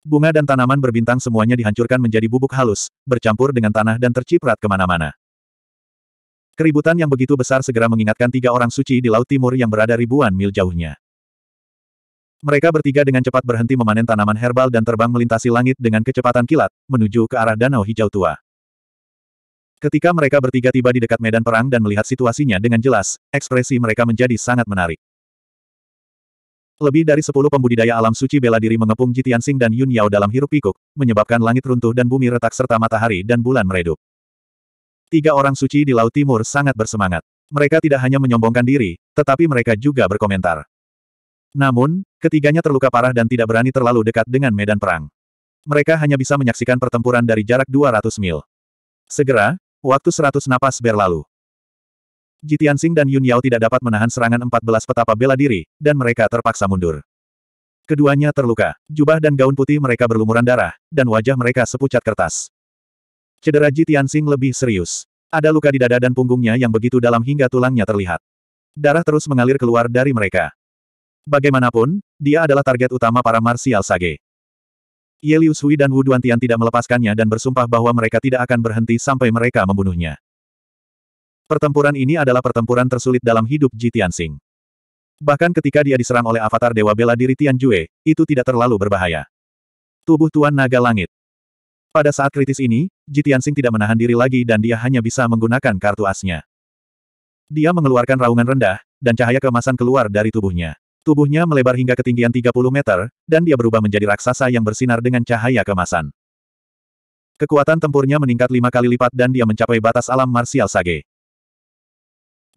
Bunga dan tanaman berbintang semuanya dihancurkan menjadi bubuk halus, bercampur dengan tanah dan terciprat kemana-mana. Keributan yang begitu besar segera mengingatkan tiga orang suci di Laut Timur yang berada ribuan mil jauhnya. Mereka bertiga dengan cepat berhenti memanen tanaman herbal dan terbang melintasi langit dengan kecepatan kilat, menuju ke arah danau hijau tua. Ketika mereka bertiga tiba di dekat medan perang dan melihat situasinya dengan jelas, ekspresi mereka menjadi sangat menarik. Lebih dari sepuluh pembudidaya alam suci bela diri mengepung Jitian Jitiansing dan Yun Yao dalam hirup pikuk, menyebabkan langit runtuh dan bumi retak serta matahari dan bulan meredup. Tiga orang suci di Laut Timur sangat bersemangat. Mereka tidak hanya menyombongkan diri, tetapi mereka juga berkomentar. Namun, ketiganya terluka parah dan tidak berani terlalu dekat dengan medan perang. Mereka hanya bisa menyaksikan pertempuran dari jarak 200 mil. Segera, waktu 100 napas berlalu. Jitiansing dan Yun Yao tidak dapat menahan serangan 14 petapa bela diri, dan mereka terpaksa mundur. Keduanya terluka, jubah dan gaun putih mereka berlumuran darah, dan wajah mereka sepucat kertas. Cedera Jitiansing lebih serius. Ada luka di dada dan punggungnya yang begitu dalam hingga tulangnya terlihat. Darah terus mengalir keluar dari mereka. Bagaimanapun, dia adalah target utama para Marsial Sage. Ye Liu Sui dan Wu Duantian tidak melepaskannya dan bersumpah bahwa mereka tidak akan berhenti sampai mereka membunuhnya. Pertempuran ini adalah pertempuran tersulit dalam hidup Ji Tianxing. Bahkan ketika dia diserang oleh avatar Dewa Bela Diri Tian Jue, itu tidak terlalu berbahaya. Tubuh Tuan Naga Langit. Pada saat kritis ini, Ji Tianxing tidak menahan diri lagi dan dia hanya bisa menggunakan kartu asnya. Dia mengeluarkan raungan rendah, dan cahaya kemasan keluar dari tubuhnya. Tubuhnya melebar hingga ketinggian 30 meter, dan dia berubah menjadi raksasa yang bersinar dengan cahaya kemasan. Kekuatan tempurnya meningkat lima kali lipat dan dia mencapai batas alam marsial Sage.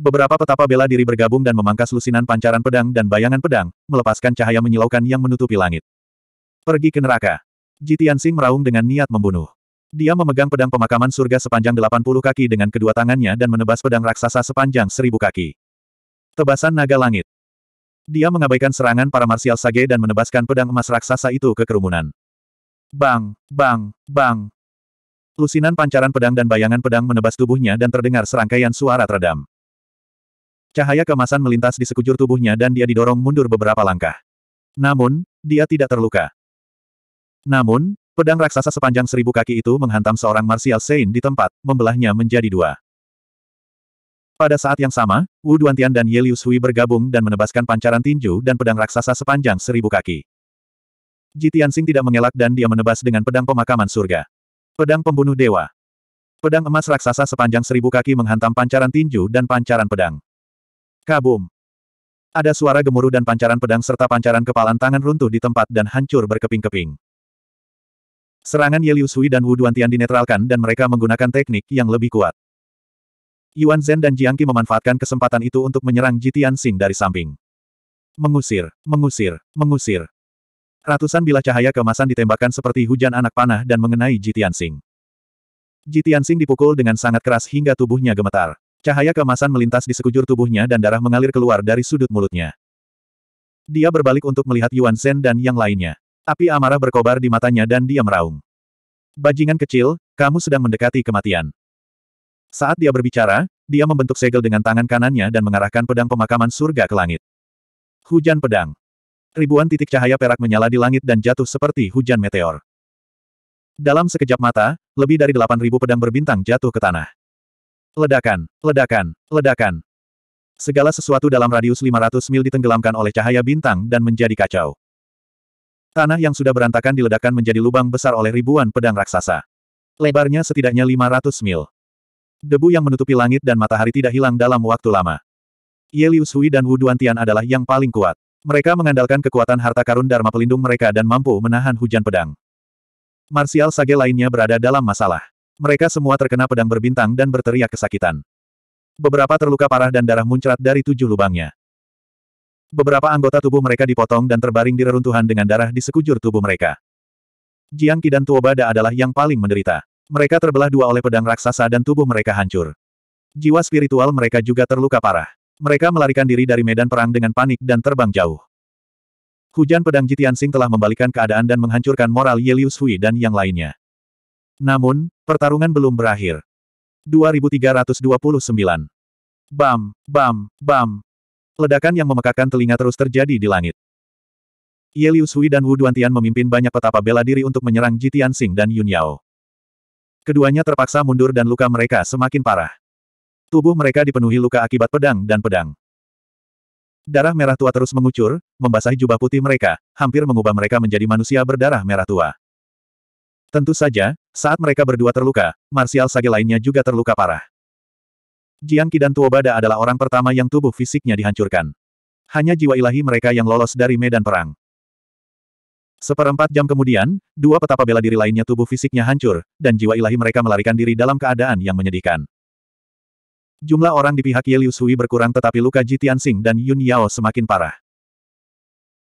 Beberapa petapa bela diri bergabung dan memangkas lusinan pancaran pedang dan bayangan pedang, melepaskan cahaya menyilaukan yang menutupi langit. Pergi ke neraka. Jitian Jitiansing meraung dengan niat membunuh. Dia memegang pedang pemakaman surga sepanjang 80 kaki dengan kedua tangannya dan menebas pedang raksasa sepanjang seribu kaki. Tebasan naga langit. Dia mengabaikan serangan para Marsial Sage dan menebaskan pedang emas raksasa itu ke kerumunan. Bang, bang, bang. Lusinan pancaran pedang dan bayangan pedang menebas tubuhnya dan terdengar serangkaian suara teredam. Cahaya kemasan melintas di sekujur tubuhnya dan dia didorong mundur beberapa langkah. Namun, dia tidak terluka. Namun, pedang raksasa sepanjang seribu kaki itu menghantam seorang Marsial Saint di tempat, membelahnya menjadi dua. Pada saat yang sama, Wu Duantian dan Ye Liu Sui bergabung dan menebaskan pancaran tinju dan pedang raksasa sepanjang seribu kaki. Ji Tianxing tidak mengelak dan dia menebas dengan pedang pemakaman surga. Pedang pembunuh dewa. Pedang emas raksasa sepanjang seribu kaki menghantam pancaran tinju dan pancaran pedang. Kabum. Ada suara gemuruh dan pancaran pedang serta pancaran kepalan tangan runtuh di tempat dan hancur berkeping-keping. Serangan Ye Liu Sui dan Wu Duantian dinetralkan dan mereka menggunakan teknik yang lebih kuat. Yuan Zhen dan Jiang Qi memanfaatkan kesempatan itu untuk menyerang Jitian Xing dari samping. Mengusir, mengusir, mengusir. Ratusan bilah cahaya kemasan ditembakkan seperti hujan anak panah dan mengenai Jitian Xing. Jitian Xing dipukul dengan sangat keras hingga tubuhnya gemetar. Cahaya kemasan melintas di sekujur tubuhnya dan darah mengalir keluar dari sudut mulutnya. Dia berbalik untuk melihat Yuan Zhen dan yang lainnya. Api amarah berkobar di matanya dan dia meraung. Bajingan kecil, kamu sedang mendekati kematian. Saat dia berbicara, dia membentuk segel dengan tangan kanannya dan mengarahkan pedang pemakaman surga ke langit. Hujan pedang. Ribuan titik cahaya perak menyala di langit dan jatuh seperti hujan meteor. Dalam sekejap mata, lebih dari 8.000 pedang berbintang jatuh ke tanah. Ledakan, ledakan, ledakan. Segala sesuatu dalam radius 500 mil ditenggelamkan oleh cahaya bintang dan menjadi kacau. Tanah yang sudah berantakan diledakkan menjadi lubang besar oleh ribuan pedang raksasa. Lebarnya setidaknya 500 mil. Debu yang menutupi langit dan matahari tidak hilang dalam waktu lama. Ye Liu Sui dan Wu Duantian adalah yang paling kuat. Mereka mengandalkan kekuatan harta karun Dharma pelindung mereka dan mampu menahan hujan pedang. Marsial Sage lainnya berada dalam masalah. Mereka semua terkena pedang berbintang dan berteriak kesakitan. Beberapa terluka parah dan darah muncrat dari tujuh lubangnya. Beberapa anggota tubuh mereka dipotong dan terbaring di reruntuhan dengan darah di sekujur tubuh mereka. Jiang Qi dan Tuobada adalah yang paling menderita. Mereka terbelah dua oleh pedang raksasa dan tubuh mereka hancur. Jiwa spiritual mereka juga terluka parah. Mereka melarikan diri dari medan perang dengan panik dan terbang jauh. Hujan pedang Jitian Sing telah membalikan keadaan dan menghancurkan moral Yelius Hui dan yang lainnya. Namun, pertarungan belum berakhir. 2329 Bam, bam, bam. Ledakan yang memekakan telinga terus terjadi di langit. Yelius Hui dan Wu Duantian memimpin banyak petapa bela diri untuk menyerang Jitian Sing dan Yun Yao. Keduanya terpaksa mundur dan luka mereka semakin parah. Tubuh mereka dipenuhi luka akibat pedang dan pedang. Darah merah tua terus mengucur, membasahi jubah putih mereka, hampir mengubah mereka menjadi manusia berdarah merah tua. Tentu saja, saat mereka berdua terluka, Marsial Sage lainnya juga terluka parah. Jiang Qi dan Tuobada adalah orang pertama yang tubuh fisiknya dihancurkan. Hanya jiwa ilahi mereka yang lolos dari medan perang. Seperempat jam kemudian, dua petapa bela diri lainnya tubuh fisiknya hancur, dan jiwa ilahi mereka melarikan diri dalam keadaan yang menyedihkan. Jumlah orang di pihak Yelius Hui berkurang tetapi luka Ji Tianxing dan Yun Yao semakin parah.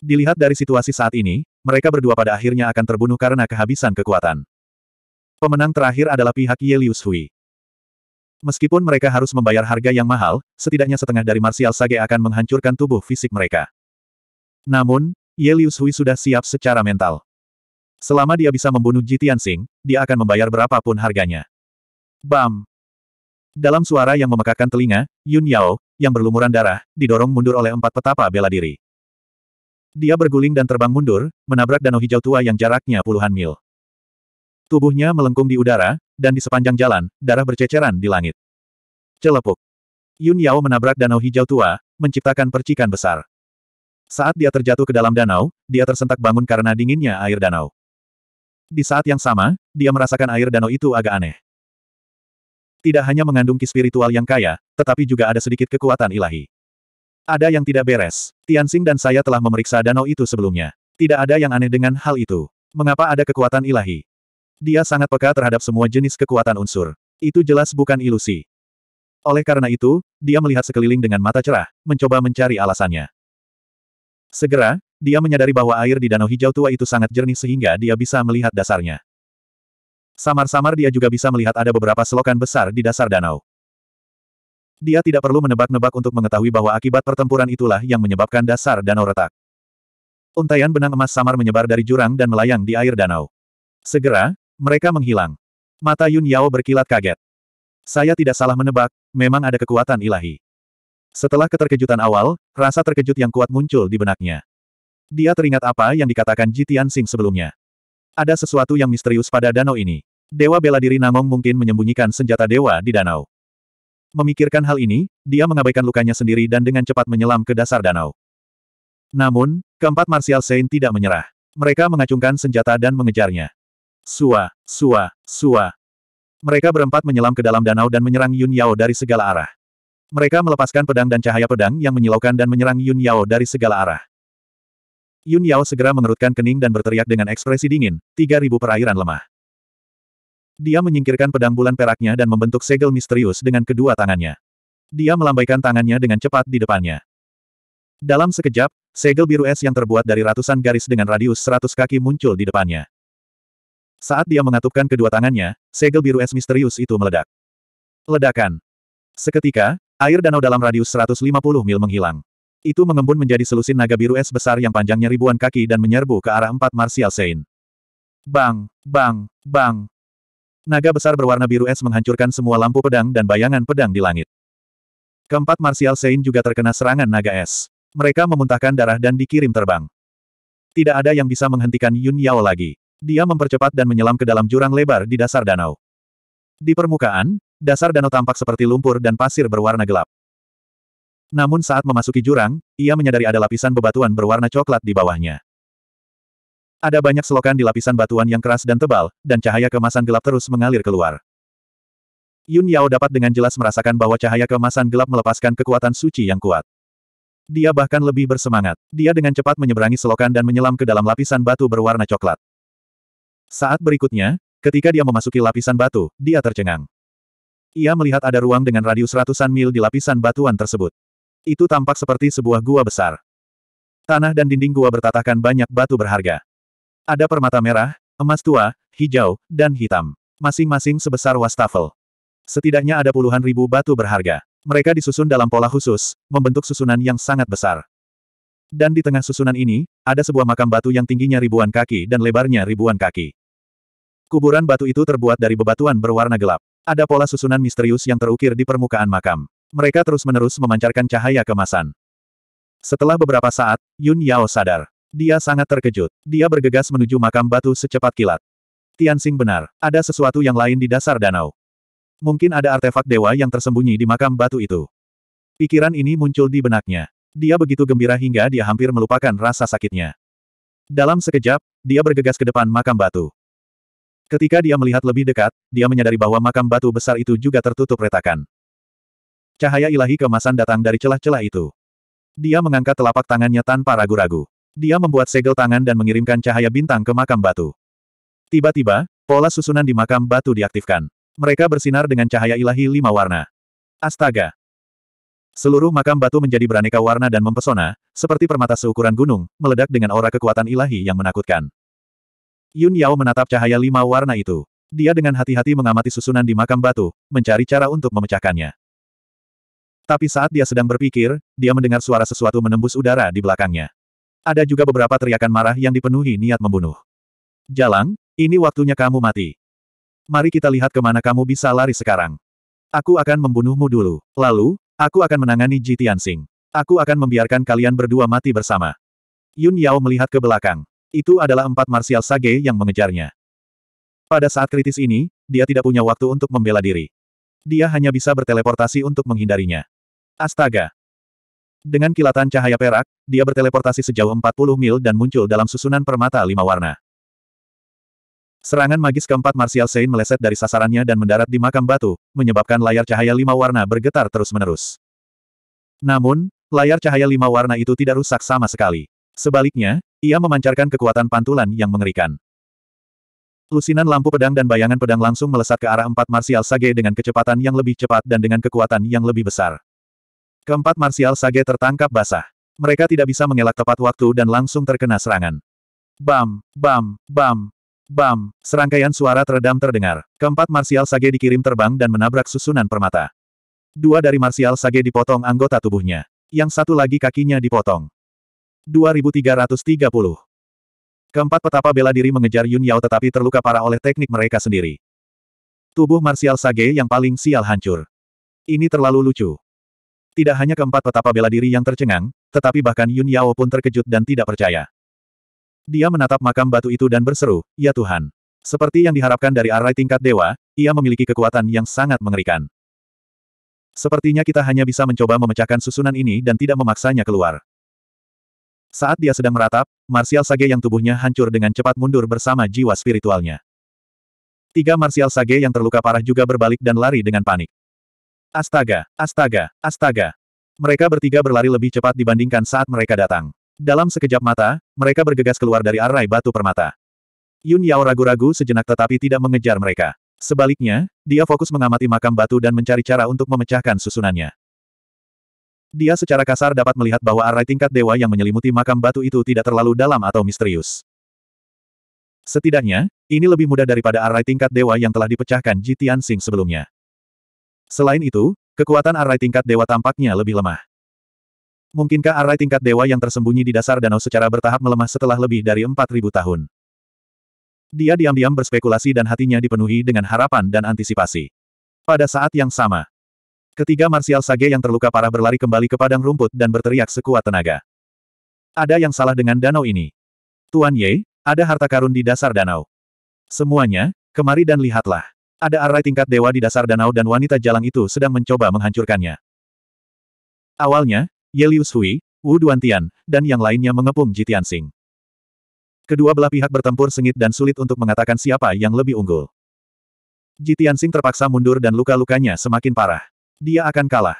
Dilihat dari situasi saat ini, mereka berdua pada akhirnya akan terbunuh karena kehabisan kekuatan. Pemenang terakhir adalah pihak Yelius Hui. Meskipun mereka harus membayar harga yang mahal, setidaknya setengah dari Martial Sage akan menghancurkan tubuh fisik mereka. Namun, Ye Liu sudah siap secara mental. Selama dia bisa membunuh Jitian Sing, dia akan membayar berapapun harganya. Bam! Dalam suara yang memekakkan telinga, Yun Yao, yang berlumuran darah, didorong mundur oleh empat petapa bela diri. Dia berguling dan terbang mundur, menabrak danau hijau tua yang jaraknya puluhan mil. Tubuhnya melengkung di udara, dan di sepanjang jalan, darah berceceran di langit. Celepuk. Yun Yao menabrak danau hijau tua, menciptakan percikan besar. Saat dia terjatuh ke dalam danau, dia tersentak bangun karena dinginnya air danau. Di saat yang sama, dia merasakan air danau itu agak aneh. Tidak hanya mengandung ki spiritual yang kaya, tetapi juga ada sedikit kekuatan ilahi. Ada yang tidak beres. Tianxing dan saya telah memeriksa danau itu sebelumnya. Tidak ada yang aneh dengan hal itu. Mengapa ada kekuatan ilahi? Dia sangat peka terhadap semua jenis kekuatan unsur. Itu jelas bukan ilusi. Oleh karena itu, dia melihat sekeliling dengan mata cerah, mencoba mencari alasannya. Segera, dia menyadari bahwa air di danau hijau tua itu sangat jernih sehingga dia bisa melihat dasarnya. Samar-samar dia juga bisa melihat ada beberapa selokan besar di dasar danau. Dia tidak perlu menebak-nebak untuk mengetahui bahwa akibat pertempuran itulah yang menyebabkan dasar danau retak. Untaian benang emas samar menyebar dari jurang dan melayang di air danau. Segera, mereka menghilang. Mata Yun Yao berkilat kaget. Saya tidak salah menebak, memang ada kekuatan ilahi. Setelah keterkejutan awal, rasa terkejut yang kuat muncul di benaknya. Dia teringat apa yang dikatakan Jitian Sing sebelumnya. Ada sesuatu yang misterius pada danau ini. Dewa bela diri Namong mungkin menyembunyikan senjata dewa di danau. Memikirkan hal ini, dia mengabaikan lukanya sendiri dan dengan cepat menyelam ke dasar danau. Namun, keempat Martial Saint tidak menyerah. Mereka mengacungkan senjata dan mengejarnya. Sua, sua, sua. Mereka berempat menyelam ke dalam danau dan menyerang Yun Yao dari segala arah. Mereka melepaskan pedang dan cahaya pedang yang menyilaukan dan menyerang Yun Yao dari segala arah. Yun Yao segera mengerutkan kening dan berteriak dengan ekspresi dingin, 3000 perairan lemah. Dia menyingkirkan pedang bulan peraknya dan membentuk segel misterius dengan kedua tangannya. Dia melambaikan tangannya dengan cepat di depannya. Dalam sekejap, segel biru es yang terbuat dari ratusan garis dengan radius 100 kaki muncul di depannya. Saat dia mengatupkan kedua tangannya, segel biru es misterius itu meledak. Ledakan. Seketika, Air danau dalam radius 150 mil menghilang. Itu mengembun menjadi selusin naga biru es besar yang panjangnya ribuan kaki dan menyerbu ke arah empat Martial Sein. Bang, bang, bang. Naga besar berwarna biru es menghancurkan semua lampu pedang dan bayangan pedang di langit. Keempat Martial Sein juga terkena serangan naga es. Mereka memuntahkan darah dan dikirim terbang. Tidak ada yang bisa menghentikan Yun Yao lagi. Dia mempercepat dan menyelam ke dalam jurang lebar di dasar danau. Di permukaan, dasar danau tampak seperti lumpur dan pasir berwarna gelap. Namun saat memasuki jurang, ia menyadari ada lapisan bebatuan berwarna coklat di bawahnya. Ada banyak selokan di lapisan batuan yang keras dan tebal, dan cahaya kemasan gelap terus mengalir keluar. Yun Yao dapat dengan jelas merasakan bahwa cahaya kemasan gelap melepaskan kekuatan suci yang kuat. Dia bahkan lebih bersemangat. Dia dengan cepat menyeberangi selokan dan menyelam ke dalam lapisan batu berwarna coklat. Saat berikutnya, ketika dia memasuki lapisan batu, dia tercengang. Ia melihat ada ruang dengan radius ratusan mil di lapisan batuan tersebut. Itu tampak seperti sebuah gua besar. Tanah dan dinding gua bertatakan banyak batu berharga. Ada permata merah, emas tua, hijau, dan hitam. Masing-masing sebesar wastafel. Setidaknya ada puluhan ribu batu berharga. Mereka disusun dalam pola khusus, membentuk susunan yang sangat besar. Dan di tengah susunan ini, ada sebuah makam batu yang tingginya ribuan kaki dan lebarnya ribuan kaki. Kuburan batu itu terbuat dari bebatuan berwarna gelap. Ada pola susunan misterius yang terukir di permukaan makam. Mereka terus-menerus memancarkan cahaya kemasan. Setelah beberapa saat, Yun Yao sadar. Dia sangat terkejut. Dia bergegas menuju makam batu secepat kilat. Tianxing benar, ada sesuatu yang lain di dasar danau. Mungkin ada artefak dewa yang tersembunyi di makam batu itu. Pikiran ini muncul di benaknya. Dia begitu gembira hingga dia hampir melupakan rasa sakitnya. Dalam sekejap, dia bergegas ke depan makam batu. Ketika dia melihat lebih dekat, dia menyadari bahwa makam batu besar itu juga tertutup retakan. Cahaya ilahi kemasan datang dari celah-celah itu. Dia mengangkat telapak tangannya tanpa ragu-ragu. Dia membuat segel tangan dan mengirimkan cahaya bintang ke makam batu. Tiba-tiba, pola susunan di makam batu diaktifkan. Mereka bersinar dengan cahaya ilahi lima warna. Astaga! Seluruh makam batu menjadi beraneka warna dan mempesona, seperti permata seukuran gunung, meledak dengan aura kekuatan ilahi yang menakutkan. Yun Yao menatap cahaya lima warna itu. Dia dengan hati-hati mengamati susunan di makam batu, mencari cara untuk memecahkannya. Tapi saat dia sedang berpikir, dia mendengar suara sesuatu menembus udara di belakangnya. Ada juga beberapa teriakan marah yang dipenuhi niat membunuh. Jalang, ini waktunya kamu mati. Mari kita lihat kemana kamu bisa lari sekarang. Aku akan membunuhmu dulu. Lalu, aku akan menangani Ji Tianxing. Aku akan membiarkan kalian berdua mati bersama. Yun Yao melihat ke belakang. Itu adalah empat Marsial Sage yang mengejarnya. Pada saat kritis ini, dia tidak punya waktu untuk membela diri. Dia hanya bisa berteleportasi untuk menghindarinya. Astaga! Dengan kilatan cahaya perak, dia berteleportasi sejauh 40 mil dan muncul dalam susunan permata lima warna. Serangan magis keempat Martial Sein meleset dari sasarannya dan mendarat di makam batu, menyebabkan layar cahaya lima warna bergetar terus-menerus. Namun, layar cahaya lima warna itu tidak rusak sama sekali. Sebaliknya, ia memancarkan kekuatan pantulan yang mengerikan. Lusinan lampu pedang dan bayangan pedang langsung melesat ke arah empat Marsial Sage dengan kecepatan yang lebih cepat dan dengan kekuatan yang lebih besar. Keempat Marsial Sage tertangkap basah. Mereka tidak bisa mengelak tepat waktu dan langsung terkena serangan. Bam, bam, bam, bam, serangkaian suara teredam terdengar. Keempat Marsial Sage dikirim terbang dan menabrak susunan permata. Dua dari Marsial Sage dipotong anggota tubuhnya. Yang satu lagi kakinya dipotong. 2330. Keempat petapa bela diri mengejar Yun Yao tetapi terluka parah oleh teknik mereka sendiri. Tubuh Marsial Sage yang paling sial hancur. Ini terlalu lucu. Tidak hanya keempat petapa bela diri yang tercengang, tetapi bahkan Yun Yao pun terkejut dan tidak percaya. Dia menatap makam batu itu dan berseru, Ya Tuhan. Seperti yang diharapkan dari arai tingkat dewa, ia memiliki kekuatan yang sangat mengerikan. Sepertinya kita hanya bisa mencoba memecahkan susunan ini dan tidak memaksanya keluar. Saat dia sedang meratap, Martial Sage yang tubuhnya hancur dengan cepat mundur bersama jiwa spiritualnya. Tiga Martial Sage yang terluka parah juga berbalik dan lari dengan panik. Astaga, astaga, astaga. Mereka bertiga berlari lebih cepat dibandingkan saat mereka datang. Dalam sekejap mata, mereka bergegas keluar dari arai batu permata. Yun Yao ragu-ragu sejenak tetapi tidak mengejar mereka. Sebaliknya, dia fokus mengamati makam batu dan mencari cara untuk memecahkan susunannya. Dia secara kasar dapat melihat bahwa arai tingkat dewa yang menyelimuti makam batu itu tidak terlalu dalam atau misterius. Setidaknya, ini lebih mudah daripada arai tingkat dewa yang telah dipecahkan Jitian Sing sebelumnya. Selain itu, kekuatan arai tingkat dewa tampaknya lebih lemah. Mungkinkah arai tingkat dewa yang tersembunyi di dasar danau secara bertahap melemah setelah lebih dari 4.000 tahun? Dia diam-diam berspekulasi dan hatinya dipenuhi dengan harapan dan antisipasi. Pada saat yang sama, Ketiga Marsial Sage yang terluka parah berlari kembali ke padang rumput dan berteriak sekuat tenaga. Ada yang salah dengan danau ini. Tuan Ye, ada harta karun di dasar danau. Semuanya, kemari dan lihatlah. Ada arai tingkat dewa di dasar danau dan wanita jalang itu sedang mencoba menghancurkannya. Awalnya, Yelius Hui, Wu Duantian, dan yang lainnya mengepung Jitian Sing. Kedua belah pihak bertempur sengit dan sulit untuk mengatakan siapa yang lebih unggul. Jitian Sing terpaksa mundur dan luka-lukanya semakin parah. Dia akan kalah.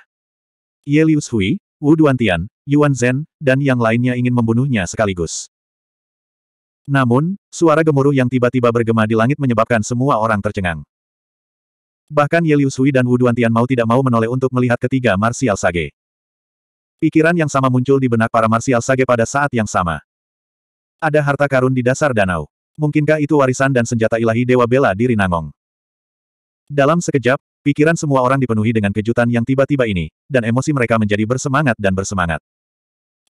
Ye Liu Hui, Wu Duantian, Yuan Zhen, dan yang lainnya ingin membunuhnya sekaligus. Namun, suara gemuruh yang tiba-tiba bergema di langit menyebabkan semua orang tercengang. Bahkan Ye Liu dan Wu Duantian mau tidak mau menoleh untuk melihat ketiga Martial Sage. Pikiran yang sama muncul di benak para Martial Sage pada saat yang sama. Ada harta karun di dasar danau. Mungkinkah itu warisan dan senjata ilahi Dewa Bela diri Nangong? Dalam sekejap, Pikiran semua orang dipenuhi dengan kejutan yang tiba-tiba ini, dan emosi mereka menjadi bersemangat dan bersemangat.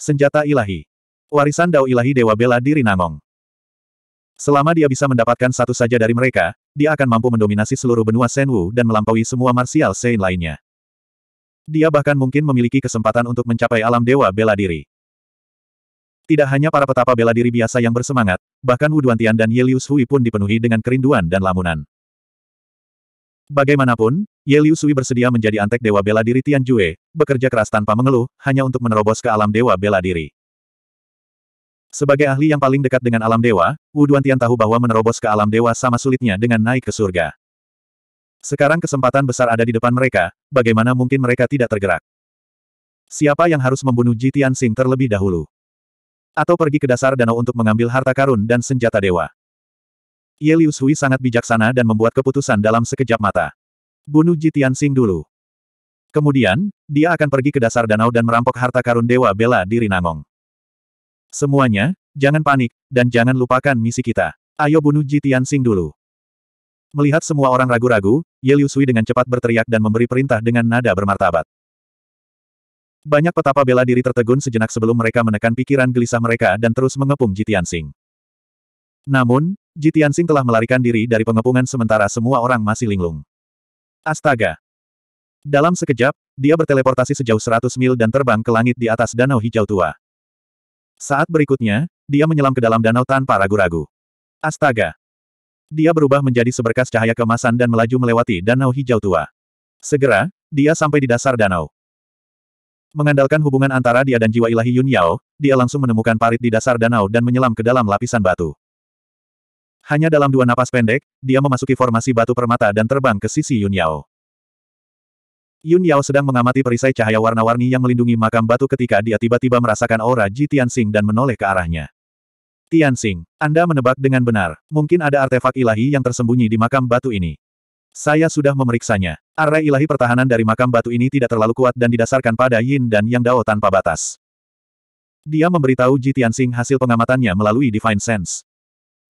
Senjata ilahi. Warisan Dao ilahi Dewa Bela Diri Nangong. Selama dia bisa mendapatkan satu saja dari mereka, dia akan mampu mendominasi seluruh benua Senwu dan melampaui semua martial sein lainnya. Dia bahkan mungkin memiliki kesempatan untuk mencapai alam Dewa Bela Diri. Tidak hanya para petapa bela diri biasa yang bersemangat, bahkan Wu Duantian dan Ye Liu pun dipenuhi dengan kerinduan dan lamunan. Bagaimanapun, Ye Liu Sui bersedia menjadi antek Dewa Bela Diri Tian Jue, bekerja keras tanpa mengeluh, hanya untuk menerobos ke alam Dewa Bela Diri. Sebagai ahli yang paling dekat dengan alam dewa, Wu Duan Tian tahu bahwa menerobos ke alam dewa sama sulitnya dengan naik ke surga. Sekarang kesempatan besar ada di depan mereka, bagaimana mungkin mereka tidak tergerak? Siapa yang harus membunuh Ji Tian Xing terlebih dahulu? Atau pergi ke dasar danau untuk mengambil harta karun dan senjata dewa? Ye Liu sangat bijaksana dan membuat keputusan dalam sekejap mata. Bunuh Jitian Sing dulu. Kemudian, dia akan pergi ke dasar danau dan merampok harta karun Dewa Bela Diri Rinangong. Semuanya, jangan panik, dan jangan lupakan misi kita. Ayo bunuh Jitian Sing dulu. Melihat semua orang ragu-ragu, Ye Liu dengan cepat berteriak dan memberi perintah dengan nada bermartabat. Banyak petapa bela diri tertegun sejenak sebelum mereka menekan pikiran gelisah mereka dan terus mengepung Jitian Sing. Namun, Ji Tianxing telah melarikan diri dari pengepungan sementara semua orang masih linglung. Astaga! Dalam sekejap, dia berteleportasi sejauh 100 mil dan terbang ke langit di atas danau hijau tua. Saat berikutnya, dia menyelam ke dalam danau tanpa ragu-ragu. Astaga! Dia berubah menjadi seberkas cahaya kemasan dan melaju melewati danau hijau tua. Segera, dia sampai di dasar danau. Mengandalkan hubungan antara dia dan jiwa ilahi Yun Yao, dia langsung menemukan parit di dasar danau dan menyelam ke dalam lapisan batu. Hanya dalam dua napas pendek, dia memasuki formasi batu permata dan terbang ke sisi Yun Yao. Yun Yao sedang mengamati perisai cahaya warna-warni yang melindungi makam batu ketika dia tiba-tiba merasakan aura Ji Tianxing dan menoleh ke arahnya. Tianxing, Anda menebak dengan benar. Mungkin ada artefak ilahi yang tersembunyi di makam batu ini. Saya sudah memeriksanya. Arai ilahi pertahanan dari makam batu ini tidak terlalu kuat dan didasarkan pada Yin dan Yang Dao tanpa batas. Dia memberitahu Ji Tianxing hasil pengamatannya melalui Divine Sense.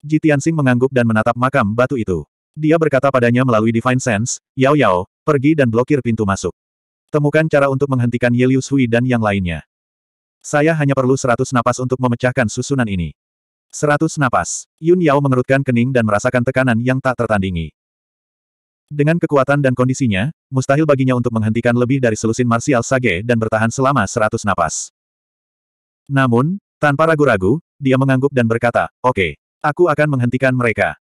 Ji Tianxing mengangguk dan menatap makam batu itu. Dia berkata padanya melalui Divine Sense, Yao Yao, pergi dan blokir pintu masuk. Temukan cara untuk menghentikan Ye Liu Sui dan yang lainnya. Saya hanya perlu seratus napas untuk memecahkan susunan ini. Seratus napas. Yun Yao mengerutkan kening dan merasakan tekanan yang tak tertandingi. Dengan kekuatan dan kondisinya, mustahil baginya untuk menghentikan lebih dari selusin marsial sage dan bertahan selama seratus napas. Namun, tanpa ragu-ragu, dia mengangguk dan berkata, oke. Okay. Aku akan menghentikan mereka.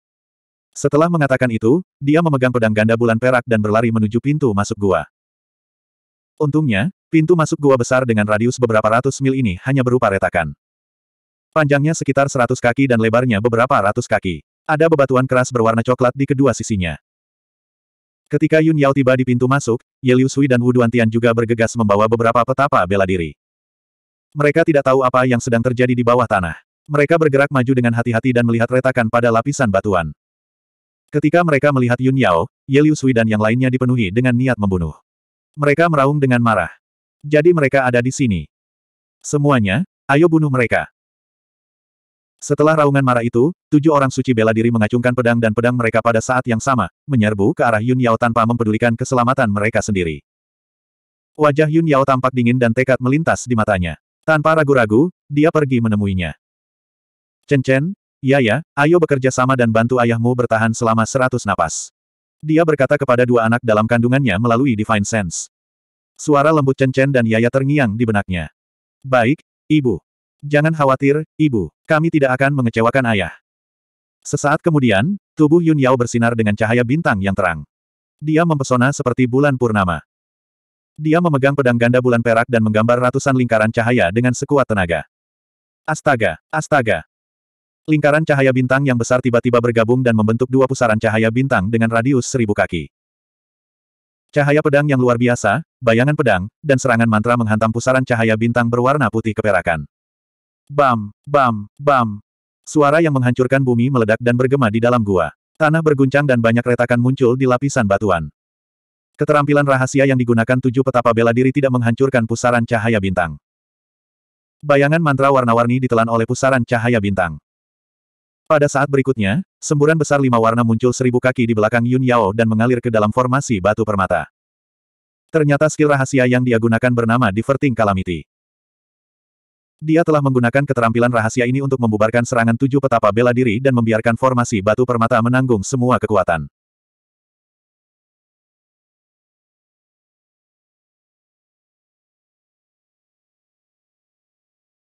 Setelah mengatakan itu, dia memegang pedang ganda bulan perak dan berlari menuju pintu masuk gua. Untungnya, pintu masuk gua besar dengan radius beberapa ratus mil ini hanya berupa retakan. Panjangnya sekitar seratus kaki dan lebarnya beberapa ratus kaki. Ada bebatuan keras berwarna coklat di kedua sisinya. Ketika Yun Yao tiba di pintu masuk, Ye Liu Sui dan Wu Duan Tian juga bergegas membawa beberapa petapa bela diri. Mereka tidak tahu apa yang sedang terjadi di bawah tanah. Mereka bergerak maju dengan hati-hati dan melihat retakan pada lapisan batuan. Ketika mereka melihat Yun Yao, Ye Liu Sui dan yang lainnya dipenuhi dengan niat membunuh. Mereka meraung dengan marah. Jadi mereka ada di sini. Semuanya, ayo bunuh mereka. Setelah raungan marah itu, tujuh orang suci bela diri mengacungkan pedang dan pedang mereka pada saat yang sama, menyerbu ke arah Yun Yao tanpa mempedulikan keselamatan mereka sendiri. Wajah Yun Yao tampak dingin dan tekad melintas di matanya. Tanpa ragu-ragu, dia pergi menemuinya. Chen Chen, Yaya, ya, ayo bekerja sama dan bantu ayahmu bertahan selama seratus napas. Dia berkata kepada dua anak dalam kandungannya melalui Divine Sense. Suara lembut Chen Chen dan Yaya terngiang di benaknya. Baik, ibu. Jangan khawatir, ibu. Kami tidak akan mengecewakan ayah. Sesaat kemudian, tubuh Yun Yao bersinar dengan cahaya bintang yang terang. Dia mempesona seperti bulan purnama. Dia memegang pedang ganda bulan perak dan menggambar ratusan lingkaran cahaya dengan sekuat tenaga. Astaga, astaga, Lingkaran cahaya bintang yang besar tiba-tiba bergabung dan membentuk dua pusaran cahaya bintang dengan radius seribu kaki. Cahaya pedang yang luar biasa, bayangan pedang, dan serangan mantra menghantam pusaran cahaya bintang berwarna putih keperakan. Bam, bam, bam. Suara yang menghancurkan bumi meledak dan bergema di dalam gua. Tanah berguncang dan banyak retakan muncul di lapisan batuan. Keterampilan rahasia yang digunakan tujuh petapa bela diri tidak menghancurkan pusaran cahaya bintang. Bayangan mantra warna-warni ditelan oleh pusaran cahaya bintang. Pada saat berikutnya, semburan besar lima warna muncul seribu kaki di belakang Yun Yao dan mengalir ke dalam formasi batu permata. Ternyata skill rahasia yang dia gunakan bernama Diverting Calamity. Dia telah menggunakan keterampilan rahasia ini untuk membubarkan serangan tujuh petapa bela diri dan membiarkan formasi batu permata menanggung semua kekuatan.